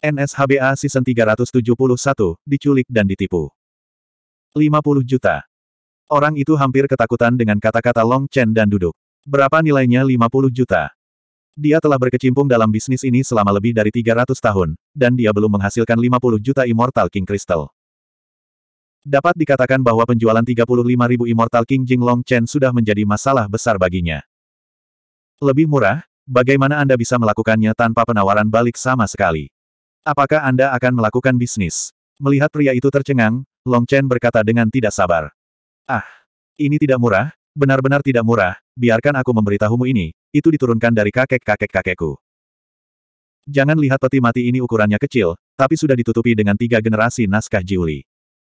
NSHBA Season 371, diculik dan ditipu. 50 juta. Orang itu hampir ketakutan dengan kata-kata Long Chen dan duduk. Berapa nilainya 50 juta? Dia telah berkecimpung dalam bisnis ini selama lebih dari 300 tahun, dan dia belum menghasilkan 50 juta Immortal King Crystal. Dapat dikatakan bahwa penjualan 35 ribu Immortal King Jing Long Chen sudah menjadi masalah besar baginya. Lebih murah, bagaimana Anda bisa melakukannya tanpa penawaran balik sama sekali? Apakah Anda akan melakukan bisnis? Melihat pria itu tercengang, Long Chen berkata dengan tidak sabar. Ah, ini tidak murah, benar-benar tidak murah, biarkan aku memberitahumu ini, itu diturunkan dari kakek-kakek-kakekku. Jangan lihat peti mati ini ukurannya kecil, tapi sudah ditutupi dengan tiga generasi naskah Jiuli.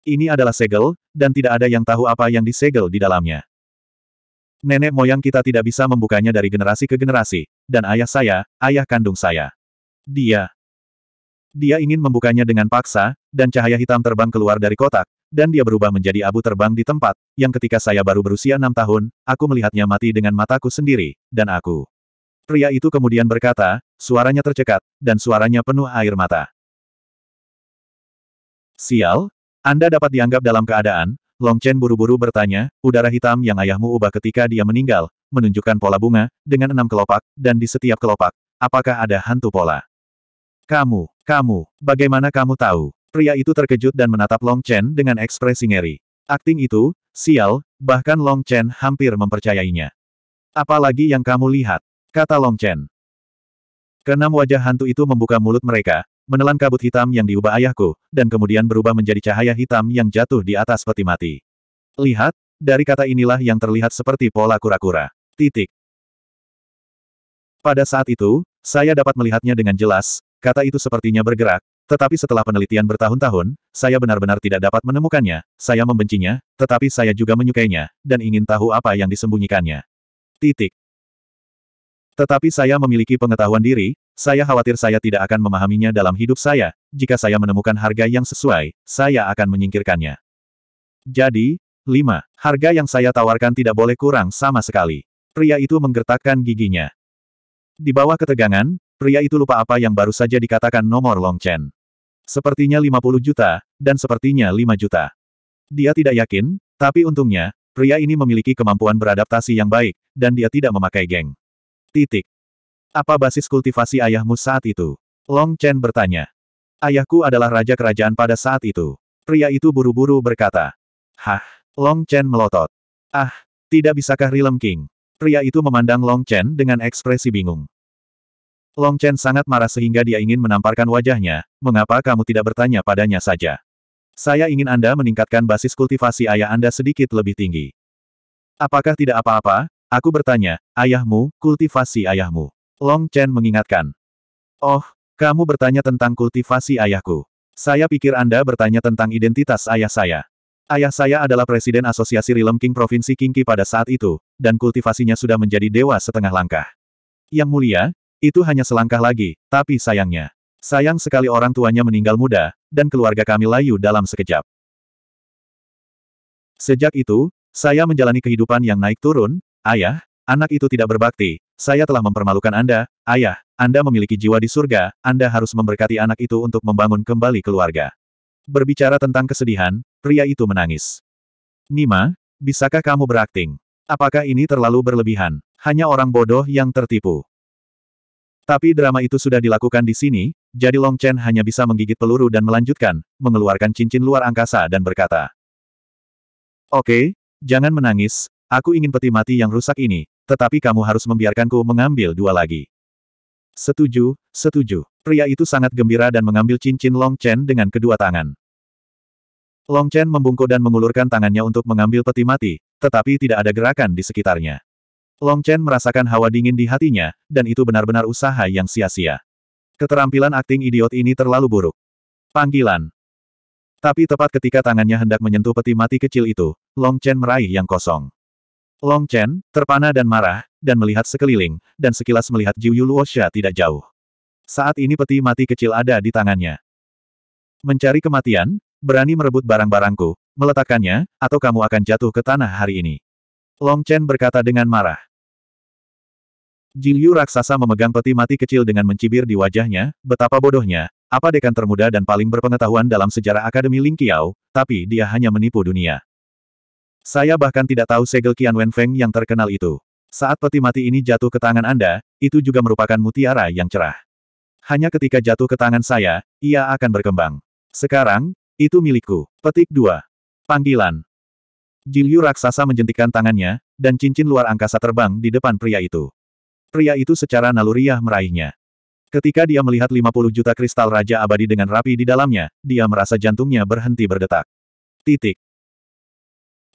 Ini adalah segel, dan tidak ada yang tahu apa yang disegel di dalamnya. Nenek moyang kita tidak bisa membukanya dari generasi ke generasi, dan ayah saya, ayah kandung saya. Dia, dia ingin membukanya dengan paksa, dan cahaya hitam terbang keluar dari kotak, dan dia berubah menjadi abu terbang di tempat, yang ketika saya baru berusia enam tahun, aku melihatnya mati dengan mataku sendiri, dan aku. Pria itu kemudian berkata, suaranya tercekat, dan suaranya penuh air mata. Sial, Anda dapat dianggap dalam keadaan, Long Chen buru-buru bertanya, udara hitam yang ayahmu ubah ketika dia meninggal, menunjukkan pola bunga, dengan enam kelopak, dan di setiap kelopak, apakah ada hantu pola? Kamu, kamu, bagaimana kamu tahu? Pria itu terkejut dan menatap Long Chen dengan ekspresi ngeri. Akting itu, sial, bahkan Long Chen hampir mempercayainya. Apalagi yang kamu lihat, kata Long Chen. Keenam wajah hantu itu membuka mulut mereka, menelan kabut hitam yang diubah ayahku, dan kemudian berubah menjadi cahaya hitam yang jatuh di atas peti mati. Lihat, dari kata inilah yang terlihat seperti pola kura-kura. Titik. Pada saat itu, saya dapat melihatnya dengan jelas, Kata itu sepertinya bergerak, tetapi setelah penelitian bertahun-tahun, saya benar-benar tidak dapat menemukannya, saya membencinya, tetapi saya juga menyukainya, dan ingin tahu apa yang disembunyikannya. Titik. Tetapi saya memiliki pengetahuan diri, saya khawatir saya tidak akan memahaminya dalam hidup saya, jika saya menemukan harga yang sesuai, saya akan menyingkirkannya. Jadi, 5. Harga yang saya tawarkan tidak boleh kurang sama sekali. Pria itu menggertakkan giginya. Di bawah ketegangan, Pria itu lupa apa yang baru saja dikatakan nomor Long Chen. Sepertinya 50 juta, dan sepertinya 5 juta. Dia tidak yakin, tapi untungnya, pria ini memiliki kemampuan beradaptasi yang baik, dan dia tidak memakai geng. Titik. Apa basis kultivasi ayahmu saat itu? Long Chen bertanya. Ayahku adalah raja kerajaan pada saat itu. Pria itu buru-buru berkata. Hah, Long Chen melotot. Ah, tidak bisakah Rilem King? Pria itu memandang Long Chen dengan ekspresi bingung. Long Chen sangat marah sehingga dia ingin menamparkan wajahnya, mengapa kamu tidak bertanya padanya saja? Saya ingin Anda meningkatkan basis kultivasi ayah Anda sedikit lebih tinggi. Apakah tidak apa-apa? Aku bertanya, ayahmu, kultivasi ayahmu. Long Chen mengingatkan. Oh, kamu bertanya tentang kultivasi ayahku. Saya pikir Anda bertanya tentang identitas ayah saya. Ayah saya adalah Presiden Asosiasi Rilem King Provinsi Kingki pada saat itu, dan kultivasinya sudah menjadi dewa setengah langkah. Yang mulia, itu hanya selangkah lagi, tapi sayangnya. Sayang sekali orang tuanya meninggal muda, dan keluarga kami layu dalam sekejap. Sejak itu, saya menjalani kehidupan yang naik turun, ayah, anak itu tidak berbakti, saya telah mempermalukan Anda, ayah, Anda memiliki jiwa di surga, Anda harus memberkati anak itu untuk membangun kembali keluarga. Berbicara tentang kesedihan, pria itu menangis. Nima, bisakah kamu berakting? Apakah ini terlalu berlebihan? Hanya orang bodoh yang tertipu. Tapi drama itu sudah dilakukan di sini, jadi Long Chen hanya bisa menggigit peluru dan melanjutkan, mengeluarkan cincin luar angkasa dan berkata. Oke, okay, jangan menangis, aku ingin peti mati yang rusak ini, tetapi kamu harus membiarkanku mengambil dua lagi. Setuju, setuju. Pria itu sangat gembira dan mengambil cincin Long Chen dengan kedua tangan. Long Chen membungkuk dan mengulurkan tangannya untuk mengambil peti mati, tetapi tidak ada gerakan di sekitarnya. Long Chen merasakan hawa dingin di hatinya, dan itu benar-benar usaha yang sia-sia. Keterampilan akting idiot ini terlalu buruk. Panggilan. Tapi tepat ketika tangannya hendak menyentuh peti mati kecil itu, Long Chen meraih yang kosong. Long Chen, terpana dan marah, dan melihat sekeliling, dan sekilas melihat Jiu Yu Luosha tidak jauh. Saat ini peti mati kecil ada di tangannya. Mencari kematian, berani merebut barang-barangku, meletakkannya, atau kamu akan jatuh ke tanah hari ini. Long Chen berkata dengan marah. Jing Yu raksasa memegang peti mati kecil dengan mencibir di wajahnya, betapa bodohnya, apa dekan termuda dan paling berpengetahuan dalam sejarah Akademi Ling Qiao, tapi dia hanya menipu dunia. Saya bahkan tidak tahu segel Qian Feng yang terkenal itu. Saat peti mati ini jatuh ke tangan Anda, itu juga merupakan mutiara yang cerah. Hanya ketika jatuh ke tangan saya, ia akan berkembang. Sekarang, itu milikku. Petik 2. Panggilan. Jing Yu raksasa menjentikan tangannya, dan cincin luar angkasa terbang di depan pria itu. Pria itu secara naluriah meraihnya. Ketika dia melihat 50 juta kristal Raja Abadi dengan rapi di dalamnya, dia merasa jantungnya berhenti berdetak. Titik.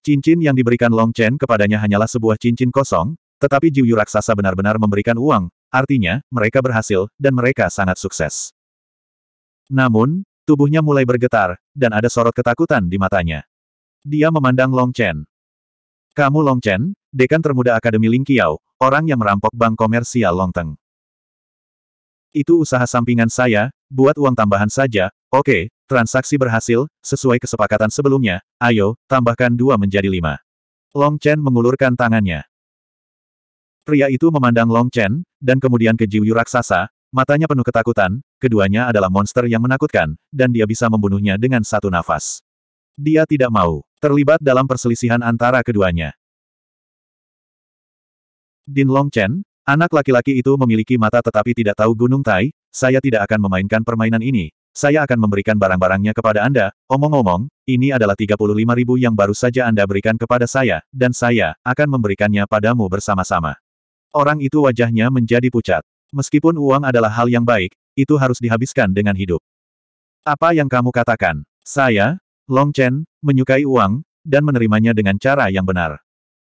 Cincin yang diberikan Long Chen kepadanya hanyalah sebuah cincin kosong, tetapi Jiuyu Raksasa benar-benar memberikan uang, artinya, mereka berhasil, dan mereka sangat sukses. Namun, tubuhnya mulai bergetar, dan ada sorot ketakutan di matanya. Dia memandang Long Chen. Kamu Long Chen, dekan termuda Akademi Ling Qiao, Orang yang merampok bank komersial Longteng. Itu usaha sampingan saya, buat uang tambahan saja, oke, transaksi berhasil, sesuai kesepakatan sebelumnya, ayo, tambahkan dua menjadi lima. Long Chen mengulurkan tangannya. Pria itu memandang Long Chen, dan kemudian ke Jiuyu raksasa, matanya penuh ketakutan, keduanya adalah monster yang menakutkan, dan dia bisa membunuhnya dengan satu nafas. Dia tidak mau terlibat dalam perselisihan antara keduanya. Din Long Chen, anak laki-laki itu memiliki mata tetapi tidak tahu Gunung Tai, saya tidak akan memainkan permainan ini, saya akan memberikan barang-barangnya kepada Anda. Omong-omong, ini adalah 35 ribu yang baru saja Anda berikan kepada saya, dan saya akan memberikannya padamu bersama-sama. Orang itu wajahnya menjadi pucat. Meskipun uang adalah hal yang baik, itu harus dihabiskan dengan hidup. Apa yang kamu katakan? Saya, Long Chen, menyukai uang, dan menerimanya dengan cara yang benar.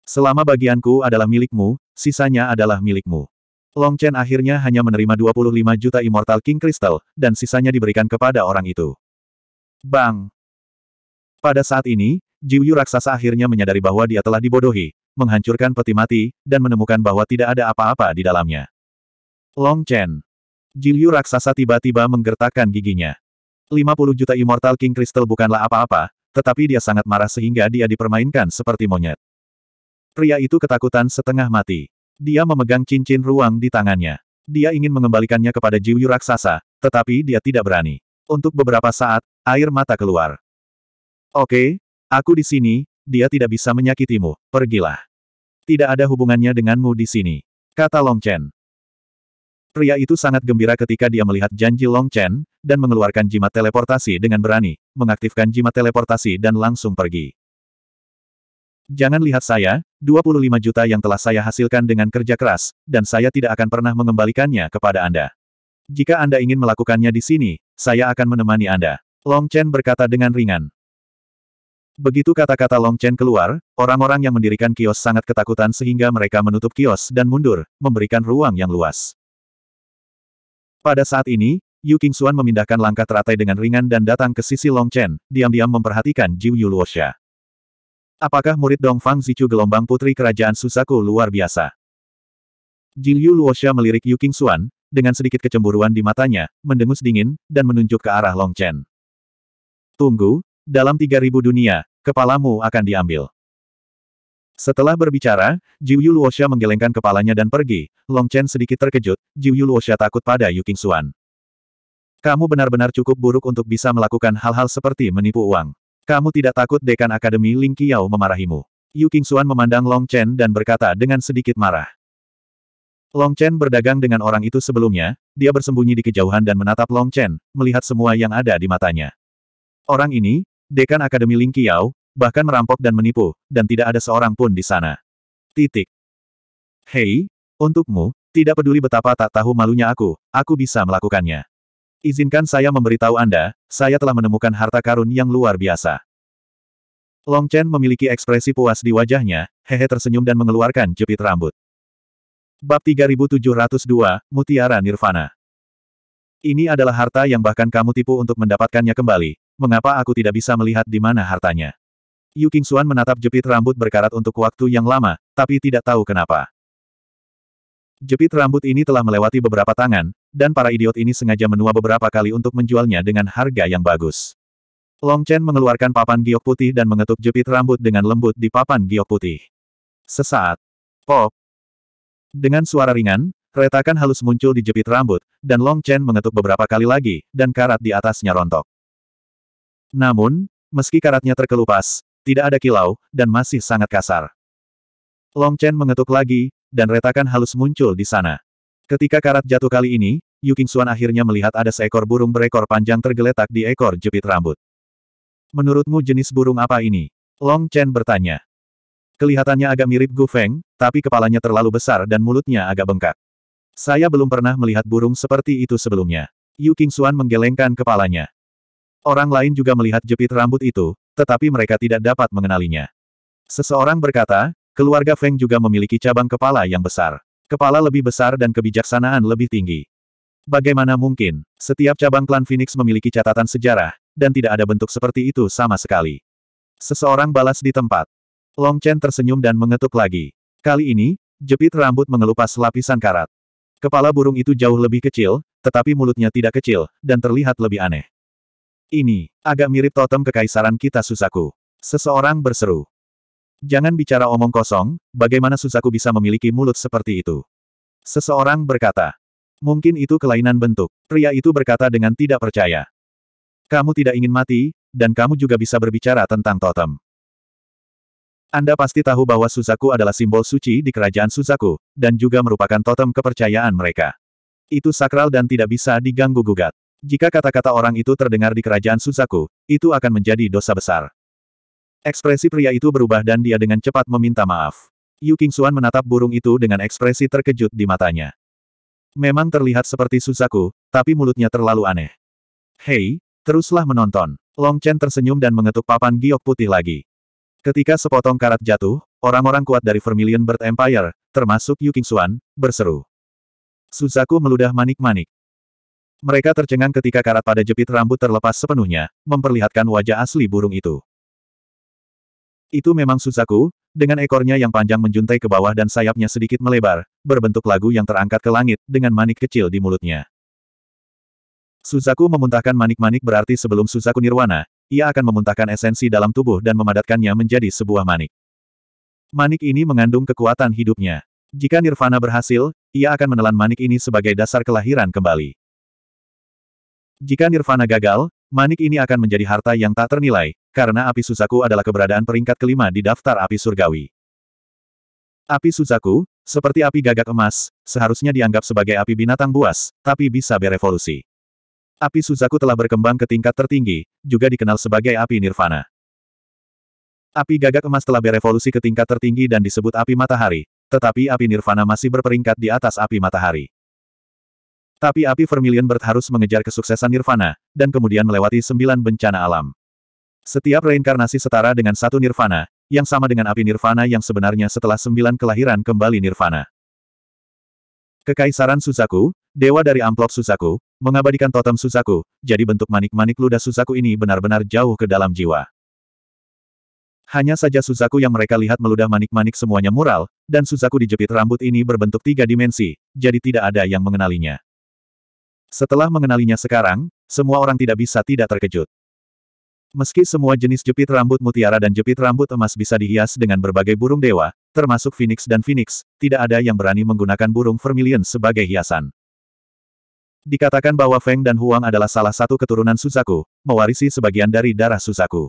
Selama bagianku adalah milikmu, sisanya adalah milikmu. Long Chen akhirnya hanya menerima 25 juta Immortal King Crystal, dan sisanya diberikan kepada orang itu. Bang! Pada saat ini, Jiuyu raksasa akhirnya menyadari bahwa dia telah dibodohi, menghancurkan peti mati, dan menemukan bahwa tidak ada apa-apa di dalamnya. Long Chen! Jiuyu raksasa tiba-tiba menggertakkan giginya. 50 juta Immortal King Crystal bukanlah apa-apa, tetapi dia sangat marah sehingga dia dipermainkan seperti monyet. Pria itu ketakutan setengah mati. Dia memegang cincin ruang di tangannya. Dia ingin mengembalikannya kepada Jiuyu raksasa, tetapi dia tidak berani. Untuk beberapa saat, air mata keluar. Oke, aku di sini, dia tidak bisa menyakitimu, pergilah. Tidak ada hubungannya denganmu di sini, kata Long Chen. Pria itu sangat gembira ketika dia melihat janji Long Chen, dan mengeluarkan jimat teleportasi dengan berani, mengaktifkan jimat teleportasi dan langsung pergi. Jangan lihat saya, 25 juta yang telah saya hasilkan dengan kerja keras, dan saya tidak akan pernah mengembalikannya kepada Anda. Jika Anda ingin melakukannya di sini, saya akan menemani Anda. Long Chen berkata dengan ringan. Begitu kata-kata Long Chen keluar, orang-orang yang mendirikan kios sangat ketakutan sehingga mereka menutup kios dan mundur, memberikan ruang yang luas. Pada saat ini, Yu Qingxuan memindahkan langkah teratai dengan ringan dan datang ke sisi Long Chen, diam-diam memperhatikan Jiu Yuluosha. Apakah murid Dongfang Zichu gelombang putri kerajaan Susaku luar biasa? Yu Luosha melirik Yu Xuan, dengan sedikit kecemburuan di matanya, mendengus dingin, dan menunjuk ke arah Long Chen. Tunggu, dalam 3000 dunia, kepalamu akan diambil. Setelah berbicara, Jiu Yu Luosha menggelengkan kepalanya dan pergi. Long Chen sedikit terkejut, Jiu Yu Luosha takut pada Yu Xuan. Kamu benar-benar cukup buruk untuk bisa melakukan hal-hal seperti menipu uang. Kamu tidak takut dekan Akademi Ling Qiao memarahimu. Yu Qingxuan memandang Long Chen dan berkata dengan sedikit marah. Long Chen berdagang dengan orang itu sebelumnya, dia bersembunyi di kejauhan dan menatap Long Chen, melihat semua yang ada di matanya. Orang ini, dekan Akademi Ling Qiao, bahkan merampok dan menipu, dan tidak ada seorang pun di sana. Titik. Hei, untukmu, tidak peduli betapa tak tahu malunya aku, aku bisa melakukannya. Izinkan saya memberitahu Anda, saya telah menemukan harta karun yang luar biasa. Long Chen memiliki ekspresi puas di wajahnya, hehe tersenyum dan mengeluarkan jepit rambut. Bab 3702, Mutiara Nirvana. Ini adalah harta yang bahkan kamu tipu untuk mendapatkannya kembali, mengapa aku tidak bisa melihat di mana hartanya? Yu Qingxuan menatap jepit rambut berkarat untuk waktu yang lama, tapi tidak tahu kenapa. Jepit rambut ini telah melewati beberapa tangan, dan para idiot ini sengaja menua beberapa kali untuk menjualnya dengan harga yang bagus. Long Chen mengeluarkan papan giok putih dan mengetuk jepit rambut dengan lembut di papan giok putih. Sesaat. Pop. Dengan suara ringan, retakan halus muncul di jepit rambut, dan Long Chen mengetuk beberapa kali lagi, dan karat di atasnya rontok. Namun, meski karatnya terkelupas, tidak ada kilau, dan masih sangat kasar. Long Chen mengetuk lagi, dan retakan halus muncul di sana. Ketika karat jatuh kali ini, Yu Qingxuan akhirnya melihat ada seekor burung berekor panjang tergeletak di ekor jepit rambut. Menurutmu jenis burung apa ini? Long Chen bertanya. Kelihatannya agak mirip Gu Feng, tapi kepalanya terlalu besar dan mulutnya agak bengkak. Saya belum pernah melihat burung seperti itu sebelumnya. Yu Qingxuan menggelengkan kepalanya. Orang lain juga melihat jepit rambut itu, tetapi mereka tidak dapat mengenalinya. Seseorang berkata, Keluarga Feng juga memiliki cabang kepala yang besar. Kepala lebih besar dan kebijaksanaan lebih tinggi. Bagaimana mungkin, setiap cabang klan Phoenix memiliki catatan sejarah, dan tidak ada bentuk seperti itu sama sekali. Seseorang balas di tempat. Long Chen tersenyum dan mengetuk lagi. Kali ini, jepit rambut mengelupas lapisan karat. Kepala burung itu jauh lebih kecil, tetapi mulutnya tidak kecil, dan terlihat lebih aneh. Ini, agak mirip totem kekaisaran kita Susaku. Seseorang berseru. Jangan bicara omong kosong, bagaimana Suzaku bisa memiliki mulut seperti itu? Seseorang berkata. Mungkin itu kelainan bentuk. Pria itu berkata dengan tidak percaya. Kamu tidak ingin mati, dan kamu juga bisa berbicara tentang totem. Anda pasti tahu bahwa Suzaku adalah simbol suci di kerajaan Suzaku, dan juga merupakan totem kepercayaan mereka. Itu sakral dan tidak bisa diganggu-gugat. Jika kata-kata orang itu terdengar di kerajaan Suzaku, itu akan menjadi dosa besar. Ekspresi pria itu berubah dan dia dengan cepat meminta maaf. Yu Qingxuan menatap burung itu dengan ekspresi terkejut di matanya. Memang terlihat seperti Suzaku, tapi mulutnya terlalu aneh. Hei, teruslah menonton. Long Chen tersenyum dan mengetuk papan giok putih lagi. Ketika sepotong karat jatuh, orang-orang kuat dari Vermilion Bird Empire, termasuk Yu Qingxuan, berseru. Suzaku meludah manik-manik. Mereka tercengang ketika karat pada jepit rambut terlepas sepenuhnya, memperlihatkan wajah asli burung itu. Itu memang Suzaku, dengan ekornya yang panjang menjuntai ke bawah dan sayapnya sedikit melebar, berbentuk lagu yang terangkat ke langit, dengan manik kecil di mulutnya. Suzaku memuntahkan manik-manik berarti sebelum Suzaku Nirwana, ia akan memuntahkan esensi dalam tubuh dan memadatkannya menjadi sebuah manik. Manik ini mengandung kekuatan hidupnya. Jika Nirvana berhasil, ia akan menelan manik ini sebagai dasar kelahiran kembali. Jika Nirvana gagal, manik ini akan menjadi harta yang tak ternilai, karena api Suzaku adalah keberadaan peringkat kelima di daftar api surgawi. Api Suzaku, seperti api gagak emas, seharusnya dianggap sebagai api binatang buas, tapi bisa berevolusi. Api Suzaku telah berkembang ke tingkat tertinggi, juga dikenal sebagai api nirvana. Api gagak emas telah berevolusi ke tingkat tertinggi dan disebut api matahari, tetapi api nirvana masih berperingkat di atas api matahari. Tapi api Vermilion Bert harus mengejar kesuksesan nirvana, dan kemudian melewati sembilan bencana alam. Setiap reinkarnasi setara dengan satu nirvana, yang sama dengan api nirvana yang sebenarnya setelah sembilan kelahiran kembali nirvana. Kekaisaran Suzaku, dewa dari amplop Suzaku, mengabadikan totem Suzaku, jadi bentuk manik-manik ludah Suzaku ini benar-benar jauh ke dalam jiwa. Hanya saja Suzaku yang mereka lihat meludah manik-manik semuanya mural, dan Suzaku dijepit rambut ini berbentuk tiga dimensi, jadi tidak ada yang mengenalinya. Setelah mengenalinya sekarang, semua orang tidak bisa tidak terkejut. Meski semua jenis jepit rambut mutiara dan jepit rambut emas bisa dihias dengan berbagai burung dewa, termasuk phoenix dan phoenix, tidak ada yang berani menggunakan burung vermilion sebagai hiasan. Dikatakan bahwa Feng dan Huang adalah salah satu keturunan Suzaku, mewarisi sebagian dari darah Suzaku.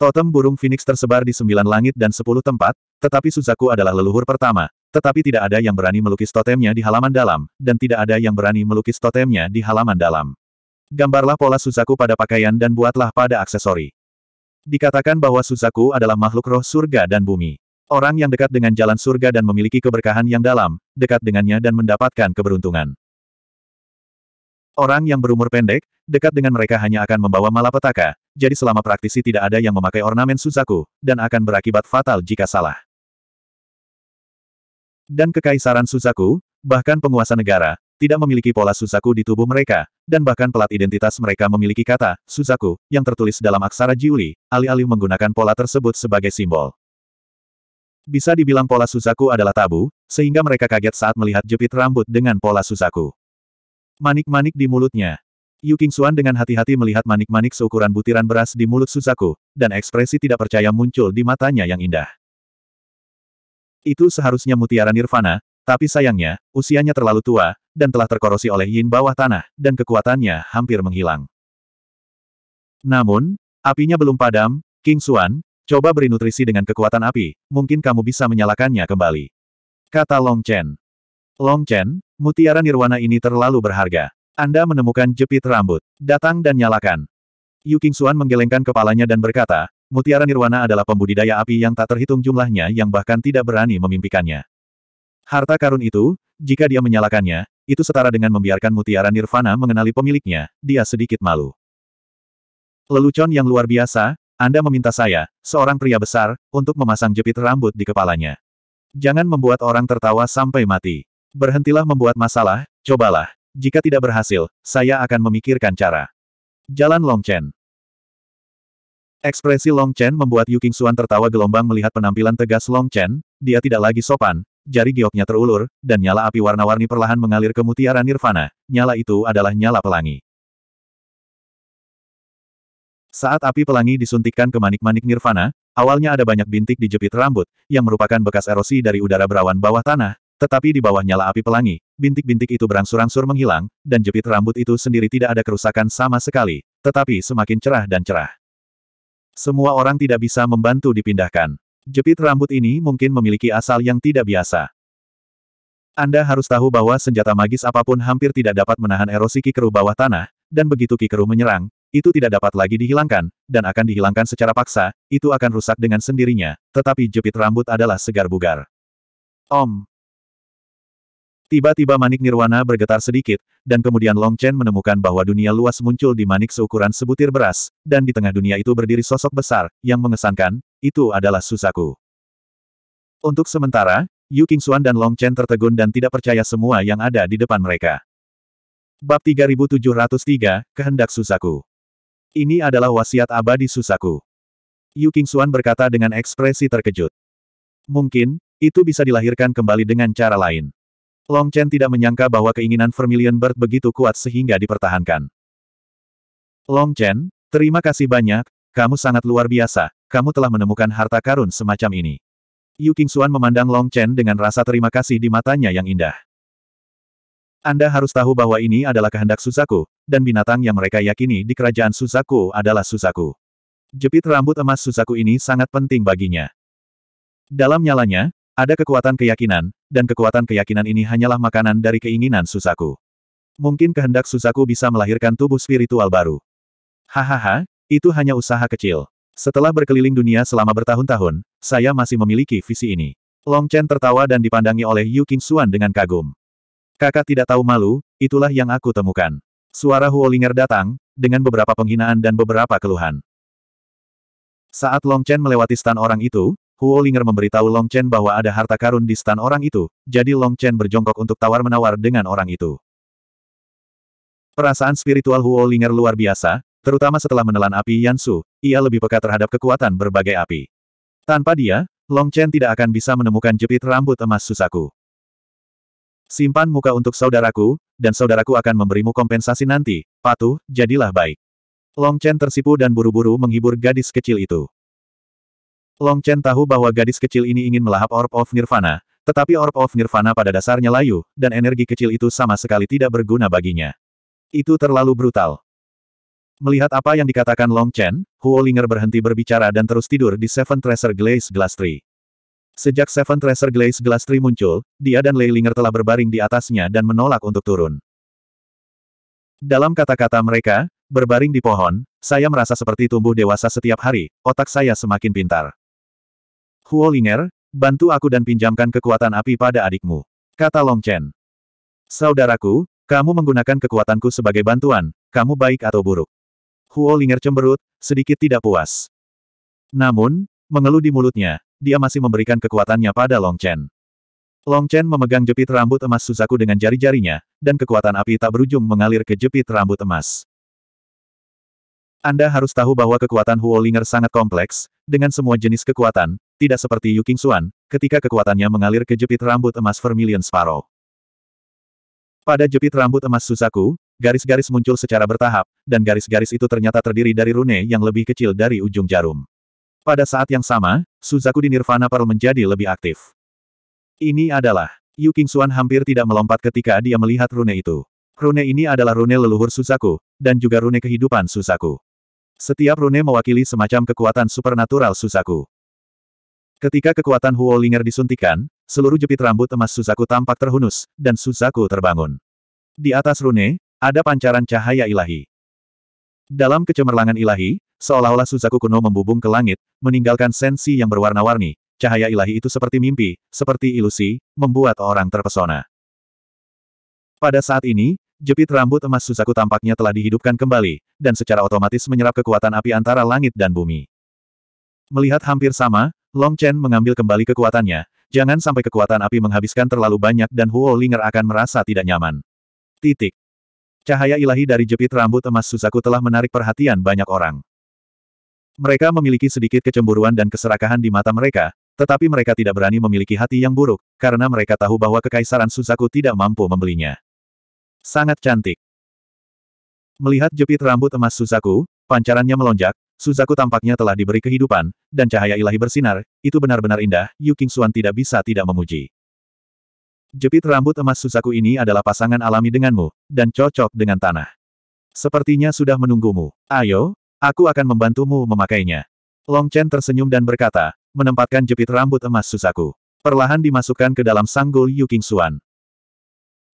Totem burung phoenix tersebar di sembilan langit dan sepuluh tempat, tetapi Suzaku adalah leluhur pertama, tetapi tidak ada yang berani melukis totemnya di halaman dalam, dan tidak ada yang berani melukis totemnya di halaman dalam. Gambarlah pola Suzaku pada pakaian dan buatlah pada aksesori. Dikatakan bahwa Suzaku adalah makhluk roh surga dan bumi. Orang yang dekat dengan jalan surga dan memiliki keberkahan yang dalam, dekat dengannya dan mendapatkan keberuntungan. Orang yang berumur pendek, dekat dengan mereka hanya akan membawa malapetaka, jadi selama praktisi tidak ada yang memakai ornamen Suzaku, dan akan berakibat fatal jika salah. Dan kekaisaran Suzaku, bahkan penguasa negara, tidak memiliki pola Suzaku di tubuh mereka, dan bahkan pelat identitas mereka memiliki kata, Suzaku, yang tertulis dalam aksara Jiuli, alih-alih menggunakan pola tersebut sebagai simbol. Bisa dibilang pola Suzaku adalah tabu, sehingga mereka kaget saat melihat jepit rambut dengan pola Suzaku. Manik-manik di mulutnya. Yu Xuan dengan hati-hati melihat manik-manik seukuran butiran beras di mulut Suzaku, dan ekspresi tidak percaya muncul di matanya yang indah. Itu seharusnya mutiara nirvana, tapi sayangnya, usianya terlalu tua, dan telah terkorosi oleh yin bawah tanah, dan kekuatannya hampir menghilang. Namun, apinya belum padam, King Xuan, coba beri nutrisi dengan kekuatan api, mungkin kamu bisa menyalakannya kembali. Kata Long Chen. Long Chen, mutiara nirwana ini terlalu berharga. Anda menemukan jepit rambut. Datang dan nyalakan. Yu King Xuan menggelengkan kepalanya dan berkata, mutiara nirwana adalah pembudidaya api yang tak terhitung jumlahnya yang bahkan tidak berani memimpikannya. Harta karun itu, jika dia menyalakannya, itu setara dengan membiarkan mutiara nirvana mengenali pemiliknya, dia sedikit malu. Lelucon yang luar biasa, Anda meminta saya, seorang pria besar, untuk memasang jepit rambut di kepalanya. Jangan membuat orang tertawa sampai mati. Berhentilah membuat masalah, cobalah. Jika tidak berhasil, saya akan memikirkan cara. Jalan Long Chen Ekspresi Long Chen membuat Yu Xuan tertawa gelombang melihat penampilan tegas Long Chen, dia tidak lagi sopan, jari gioknya terulur, dan nyala api warna-warni perlahan mengalir ke mutiara nirvana. Nyala itu adalah nyala pelangi. Saat api pelangi disuntikkan ke manik-manik nirvana, awalnya ada banyak bintik di jepit rambut, yang merupakan bekas erosi dari udara berawan bawah tanah, tetapi di bawah nyala api pelangi, bintik-bintik itu berangsur-angsur menghilang, dan jepit rambut itu sendiri tidak ada kerusakan sama sekali, tetapi semakin cerah dan cerah. Semua orang tidak bisa membantu dipindahkan. Jepit rambut ini mungkin memiliki asal yang tidak biasa. Anda harus tahu bahwa senjata magis apapun hampir tidak dapat menahan erosi kikeru bawah tanah, dan begitu kikeru menyerang, itu tidak dapat lagi dihilangkan, dan akan dihilangkan secara paksa, itu akan rusak dengan sendirinya, tetapi jepit rambut adalah segar bugar. Om, Tiba-tiba manik nirwana bergetar sedikit, dan kemudian Long Chen menemukan bahwa dunia luas muncul di manik seukuran sebutir beras, dan di tengah dunia itu berdiri sosok besar, yang mengesankan, itu adalah Susaku. Untuk sementara, Yu Qingxuan dan Long Chen tertegun dan tidak percaya semua yang ada di depan mereka. Bab 3703, Kehendak Susaku Ini adalah wasiat abadi Susaku. Yu Qingxuan berkata dengan ekspresi terkejut. Mungkin, itu bisa dilahirkan kembali dengan cara lain. Long Chen tidak menyangka bahwa keinginan Vermilion Bird begitu kuat sehingga dipertahankan. Long Chen, terima kasih banyak, kamu sangat luar biasa, kamu telah menemukan harta karun semacam ini. Yu Qingxuan memandang Long Chen dengan rasa terima kasih di matanya yang indah. Anda harus tahu bahwa ini adalah kehendak Suzaku, dan binatang yang mereka yakini di kerajaan Suzaku adalah Suzaku. Jepit rambut emas Suzaku ini sangat penting baginya. Dalam nyalanya, ada kekuatan keyakinan, dan kekuatan keyakinan ini hanyalah makanan dari keinginan Susaku. Mungkin kehendak Susaku bisa melahirkan tubuh spiritual baru. Hahaha, itu hanya usaha kecil. Setelah berkeliling dunia selama bertahun-tahun, saya masih memiliki visi ini. Long Chen tertawa dan dipandangi oleh Yu King Xuan dengan kagum. Kakak tidak tahu malu, itulah yang aku temukan. Suara Huolinger datang, dengan beberapa penghinaan dan beberapa keluhan. Saat Long Chen melewati stan orang itu, Huo Linger memberitahu Long Chen bahwa ada harta karun di stan orang itu, jadi Long Chen berjongkok untuk tawar-menawar dengan orang itu. Perasaan spiritual Huo Linger luar biasa, terutama setelah menelan api Yansu, ia lebih peka terhadap kekuatan berbagai api. Tanpa dia, Long Chen tidak akan bisa menemukan jepit rambut emas Susaku. Simpan muka untuk saudaraku, dan saudaraku akan memberimu kompensasi nanti, patuh, jadilah baik. Long Chen tersipu dan buru-buru menghibur gadis kecil itu. Long Chen tahu bahwa gadis kecil ini ingin melahap Orb of Nirvana, tetapi Orb of Nirvana pada dasarnya layu, dan energi kecil itu sama sekali tidak berguna baginya. Itu terlalu brutal. Melihat apa yang dikatakan Long Chen, Huo Linger berhenti berbicara dan terus tidur di Seven Treasure Glaze Glass Tree. Sejak Seven Treasure Glaze Glass Tree muncul, dia dan Lei Linger telah berbaring di atasnya dan menolak untuk turun. Dalam kata-kata mereka, berbaring di pohon, saya merasa seperti tumbuh dewasa setiap hari, otak saya semakin pintar. Huo Huolinger, bantu aku dan pinjamkan kekuatan api pada adikmu. Kata Long Chen. Saudaraku, kamu menggunakan kekuatanku sebagai bantuan, kamu baik atau buruk. Huo Huolinger cemberut, sedikit tidak puas. Namun, mengeluh di mulutnya, dia masih memberikan kekuatannya pada Long Chen. Long Chen memegang jepit rambut emas Suzaku dengan jari-jarinya, dan kekuatan api tak berujung mengalir ke jepit rambut emas. Anda harus tahu bahwa kekuatan Huo Huolinger sangat kompleks, dengan semua jenis kekuatan, tidak seperti Yu King Xuan, ketika kekuatannya mengalir ke jepit rambut emas Vermilion Sparrow. Pada jepit rambut emas Susaku, garis-garis muncul secara bertahap, dan garis-garis itu ternyata terdiri dari rune yang lebih kecil dari ujung jarum. Pada saat yang sama, Suzaku di Nirvana Pearl menjadi lebih aktif. Ini adalah, Yu King Xuan hampir tidak melompat ketika dia melihat rune itu. Rune ini adalah rune leluhur Suzaku, dan juga rune kehidupan Suzaku. Setiap rune mewakili semacam kekuatan supernatural Suzaku. Ketika kekuatan Huo Linger disuntikan, seluruh jepit rambut emas Suzaku tampak terhunus, dan Suzaku terbangun. Di atas rune, ada pancaran cahaya ilahi. Dalam kecemerlangan ilahi, seolah-olah Suzaku kuno membubung ke langit, meninggalkan sensi yang berwarna-warni, cahaya ilahi itu seperti mimpi, seperti ilusi, membuat orang terpesona. Pada saat ini, jepit rambut emas Suzaku tampaknya telah dihidupkan kembali, dan secara otomatis menyerap kekuatan api antara langit dan bumi. Melihat hampir sama, Long Chen mengambil kembali kekuatannya, jangan sampai kekuatan api menghabiskan terlalu banyak dan Huo Linger akan merasa tidak nyaman. Titik. Cahaya ilahi dari jepit rambut emas Suzaku telah menarik perhatian banyak orang. Mereka memiliki sedikit kecemburuan dan keserakahan di mata mereka, tetapi mereka tidak berani memiliki hati yang buruk, karena mereka tahu bahwa kekaisaran Suzaku tidak mampu membelinya. Sangat cantik. Melihat jepit rambut emas Suzaku, pancarannya melonjak, Suzaku tampaknya telah diberi kehidupan, dan cahaya ilahi bersinar, itu benar-benar indah, Yu King Xuan tidak bisa tidak memuji. Jepit rambut emas Suzaku ini adalah pasangan alami denganmu, dan cocok dengan tanah. Sepertinya sudah menunggumu. Ayo, aku akan membantumu memakainya. Long Chen tersenyum dan berkata, menempatkan jepit rambut emas Suzaku. Perlahan dimasukkan ke dalam sanggul Yu King Xuan.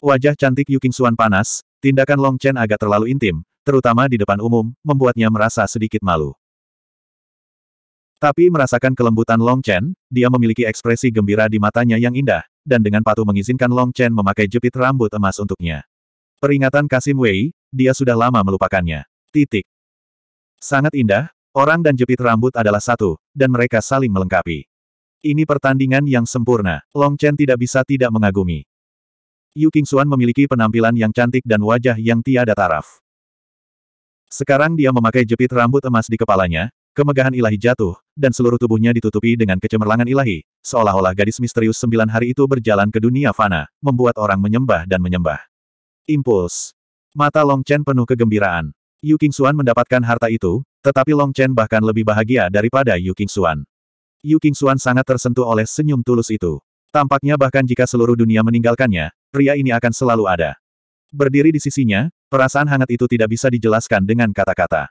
Wajah cantik Yu King Xuan panas, tindakan Long Chen agak terlalu intim, terutama di depan umum, membuatnya merasa sedikit malu. Tapi merasakan kelembutan Long Chen, dia memiliki ekspresi gembira di matanya yang indah, dan dengan patuh mengizinkan Long Chen memakai jepit rambut emas untuknya. Peringatan Kasim Wei, dia sudah lama melupakannya. Titik. Sangat indah, orang dan jepit rambut adalah satu, dan mereka saling melengkapi. Ini pertandingan yang sempurna, Long Chen tidak bisa tidak mengagumi. Yu Xuan memiliki penampilan yang cantik dan wajah yang tiada taraf. Sekarang dia memakai jepit rambut emas di kepalanya, kemegahan ilahi jatuh, dan seluruh tubuhnya ditutupi dengan kecemerlangan ilahi, seolah-olah gadis misterius sembilan hari itu berjalan ke dunia fana, membuat orang menyembah dan menyembah. Impuls. Mata Long Chen penuh kegembiraan. Yu Xuan mendapatkan harta itu, tetapi Long Chen bahkan lebih bahagia daripada Yu Xuan. Yu Xuan sangat tersentuh oleh senyum tulus itu. Tampaknya bahkan jika seluruh dunia meninggalkannya, pria ini akan selalu ada. Berdiri di sisinya, perasaan hangat itu tidak bisa dijelaskan dengan kata-kata.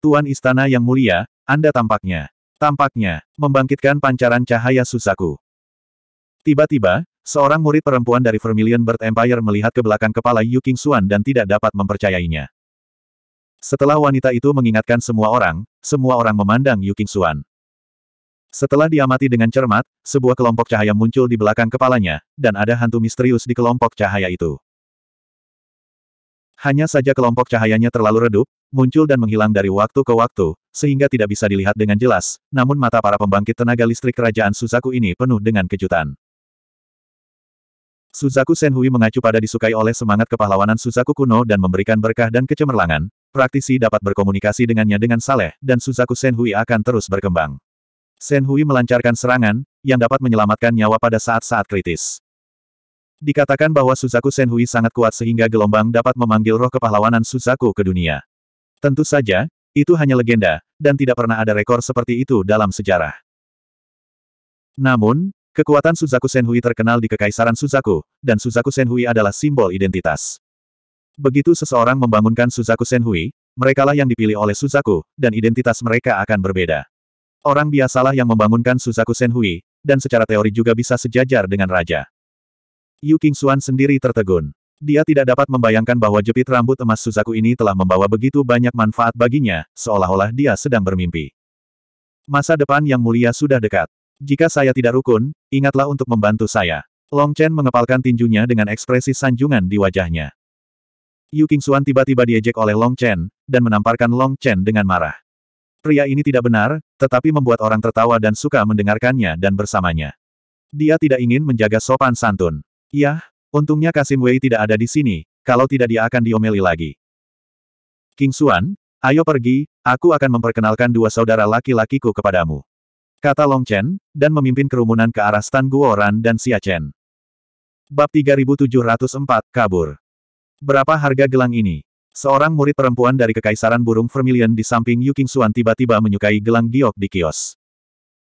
Tuan Istana Yang Mulia, Anda tampaknya, tampaknya, membangkitkan pancaran cahaya Susaku. Tiba-tiba, seorang murid perempuan dari Vermilion Bird Empire melihat ke belakang kepala Yu King Xuan dan tidak dapat mempercayainya. Setelah wanita itu mengingatkan semua orang, semua orang memandang Yu King Xuan. Setelah diamati dengan cermat, sebuah kelompok cahaya muncul di belakang kepalanya, dan ada hantu misterius di kelompok cahaya itu. Hanya saja kelompok cahayanya terlalu redup, muncul dan menghilang dari waktu ke waktu, sehingga tidak bisa dilihat dengan jelas, namun mata para pembangkit tenaga listrik kerajaan Suzaku ini penuh dengan kejutan. Suzaku Senhui mengacu pada disukai oleh semangat kepahlawanan Suzaku kuno dan memberikan berkah dan kecemerlangan, praktisi dapat berkomunikasi dengannya dengan saleh, dan Suzaku Senhui akan terus berkembang. Senhui melancarkan serangan, yang dapat menyelamatkan nyawa pada saat-saat kritis. Dikatakan bahwa Suzaku Senhui sangat kuat sehingga gelombang dapat memanggil roh kepahlawanan Suzaku ke dunia. Tentu saja, itu hanya legenda, dan tidak pernah ada rekor seperti itu dalam sejarah. Namun, kekuatan Suzaku Senhui terkenal di Kekaisaran Suzaku, dan Suzaku Senhui adalah simbol identitas. Begitu seseorang membangunkan Suzaku Senhui, merekalah yang dipilih oleh Suzaku, dan identitas mereka akan berbeda. Orang biasalah yang membangunkan Suzaku Senhui, dan secara teori juga bisa sejajar dengan raja. Yu King Xuan sendiri tertegun. Dia tidak dapat membayangkan bahwa jepit rambut emas Suzaku ini telah membawa begitu banyak manfaat baginya, seolah-olah dia sedang bermimpi. Masa depan yang mulia sudah dekat. Jika saya tidak rukun, ingatlah untuk membantu saya. Long Chen mengepalkan tinjunya dengan ekspresi sanjungan di wajahnya. Yu Qingxuan tiba-tiba diejek oleh Long Chen, dan menamparkan Long Chen dengan marah. Pria ini tidak benar, tetapi membuat orang tertawa dan suka mendengarkannya dan bersamanya. Dia tidak ingin menjaga sopan santun. Yah, untungnya Kasim Wei tidak ada di sini, kalau tidak dia akan diomeli lagi. King Xuan, ayo pergi, aku akan memperkenalkan dua saudara laki-lakiku kepadamu. Kata Long Chen, dan memimpin kerumunan ke arah Stan Guoran dan Xia Chen. Bab 3704, Kabur. Berapa harga gelang ini? Seorang murid perempuan dari Kekaisaran Burung Vermilion di samping Yu King Xuan tiba-tiba menyukai gelang giok di kios.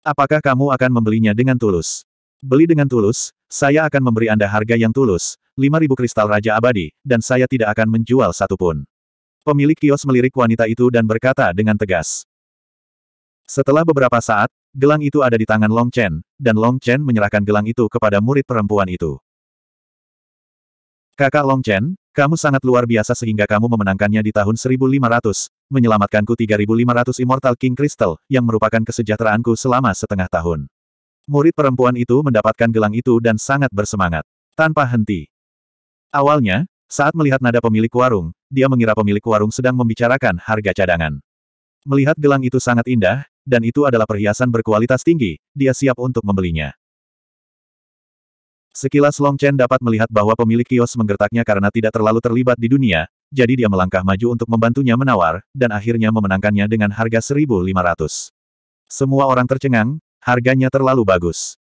Apakah kamu akan membelinya dengan tulus? Beli dengan tulus, saya akan memberi Anda harga yang tulus, 5.000 kristal Raja Abadi, dan saya tidak akan menjual satupun. Pemilik kios melirik wanita itu dan berkata dengan tegas. Setelah beberapa saat, gelang itu ada di tangan Long Chen, dan Long Chen menyerahkan gelang itu kepada murid perempuan itu. Kakak Long Chen, kamu sangat luar biasa sehingga kamu memenangkannya di tahun 1500, menyelamatkanku 3500 Immortal King Crystal, yang merupakan kesejahteraanku selama setengah tahun. Murid perempuan itu mendapatkan gelang itu dan sangat bersemangat. Tanpa henti. Awalnya, saat melihat nada pemilik warung, dia mengira pemilik warung sedang membicarakan harga cadangan. Melihat gelang itu sangat indah, dan itu adalah perhiasan berkualitas tinggi, dia siap untuk membelinya. Sekilas Long Chen dapat melihat bahwa pemilik kios menggertaknya karena tidak terlalu terlibat di dunia, jadi dia melangkah maju untuk membantunya menawar, dan akhirnya memenangkannya dengan harga 1.500. Semua orang tercengang, Harganya terlalu bagus.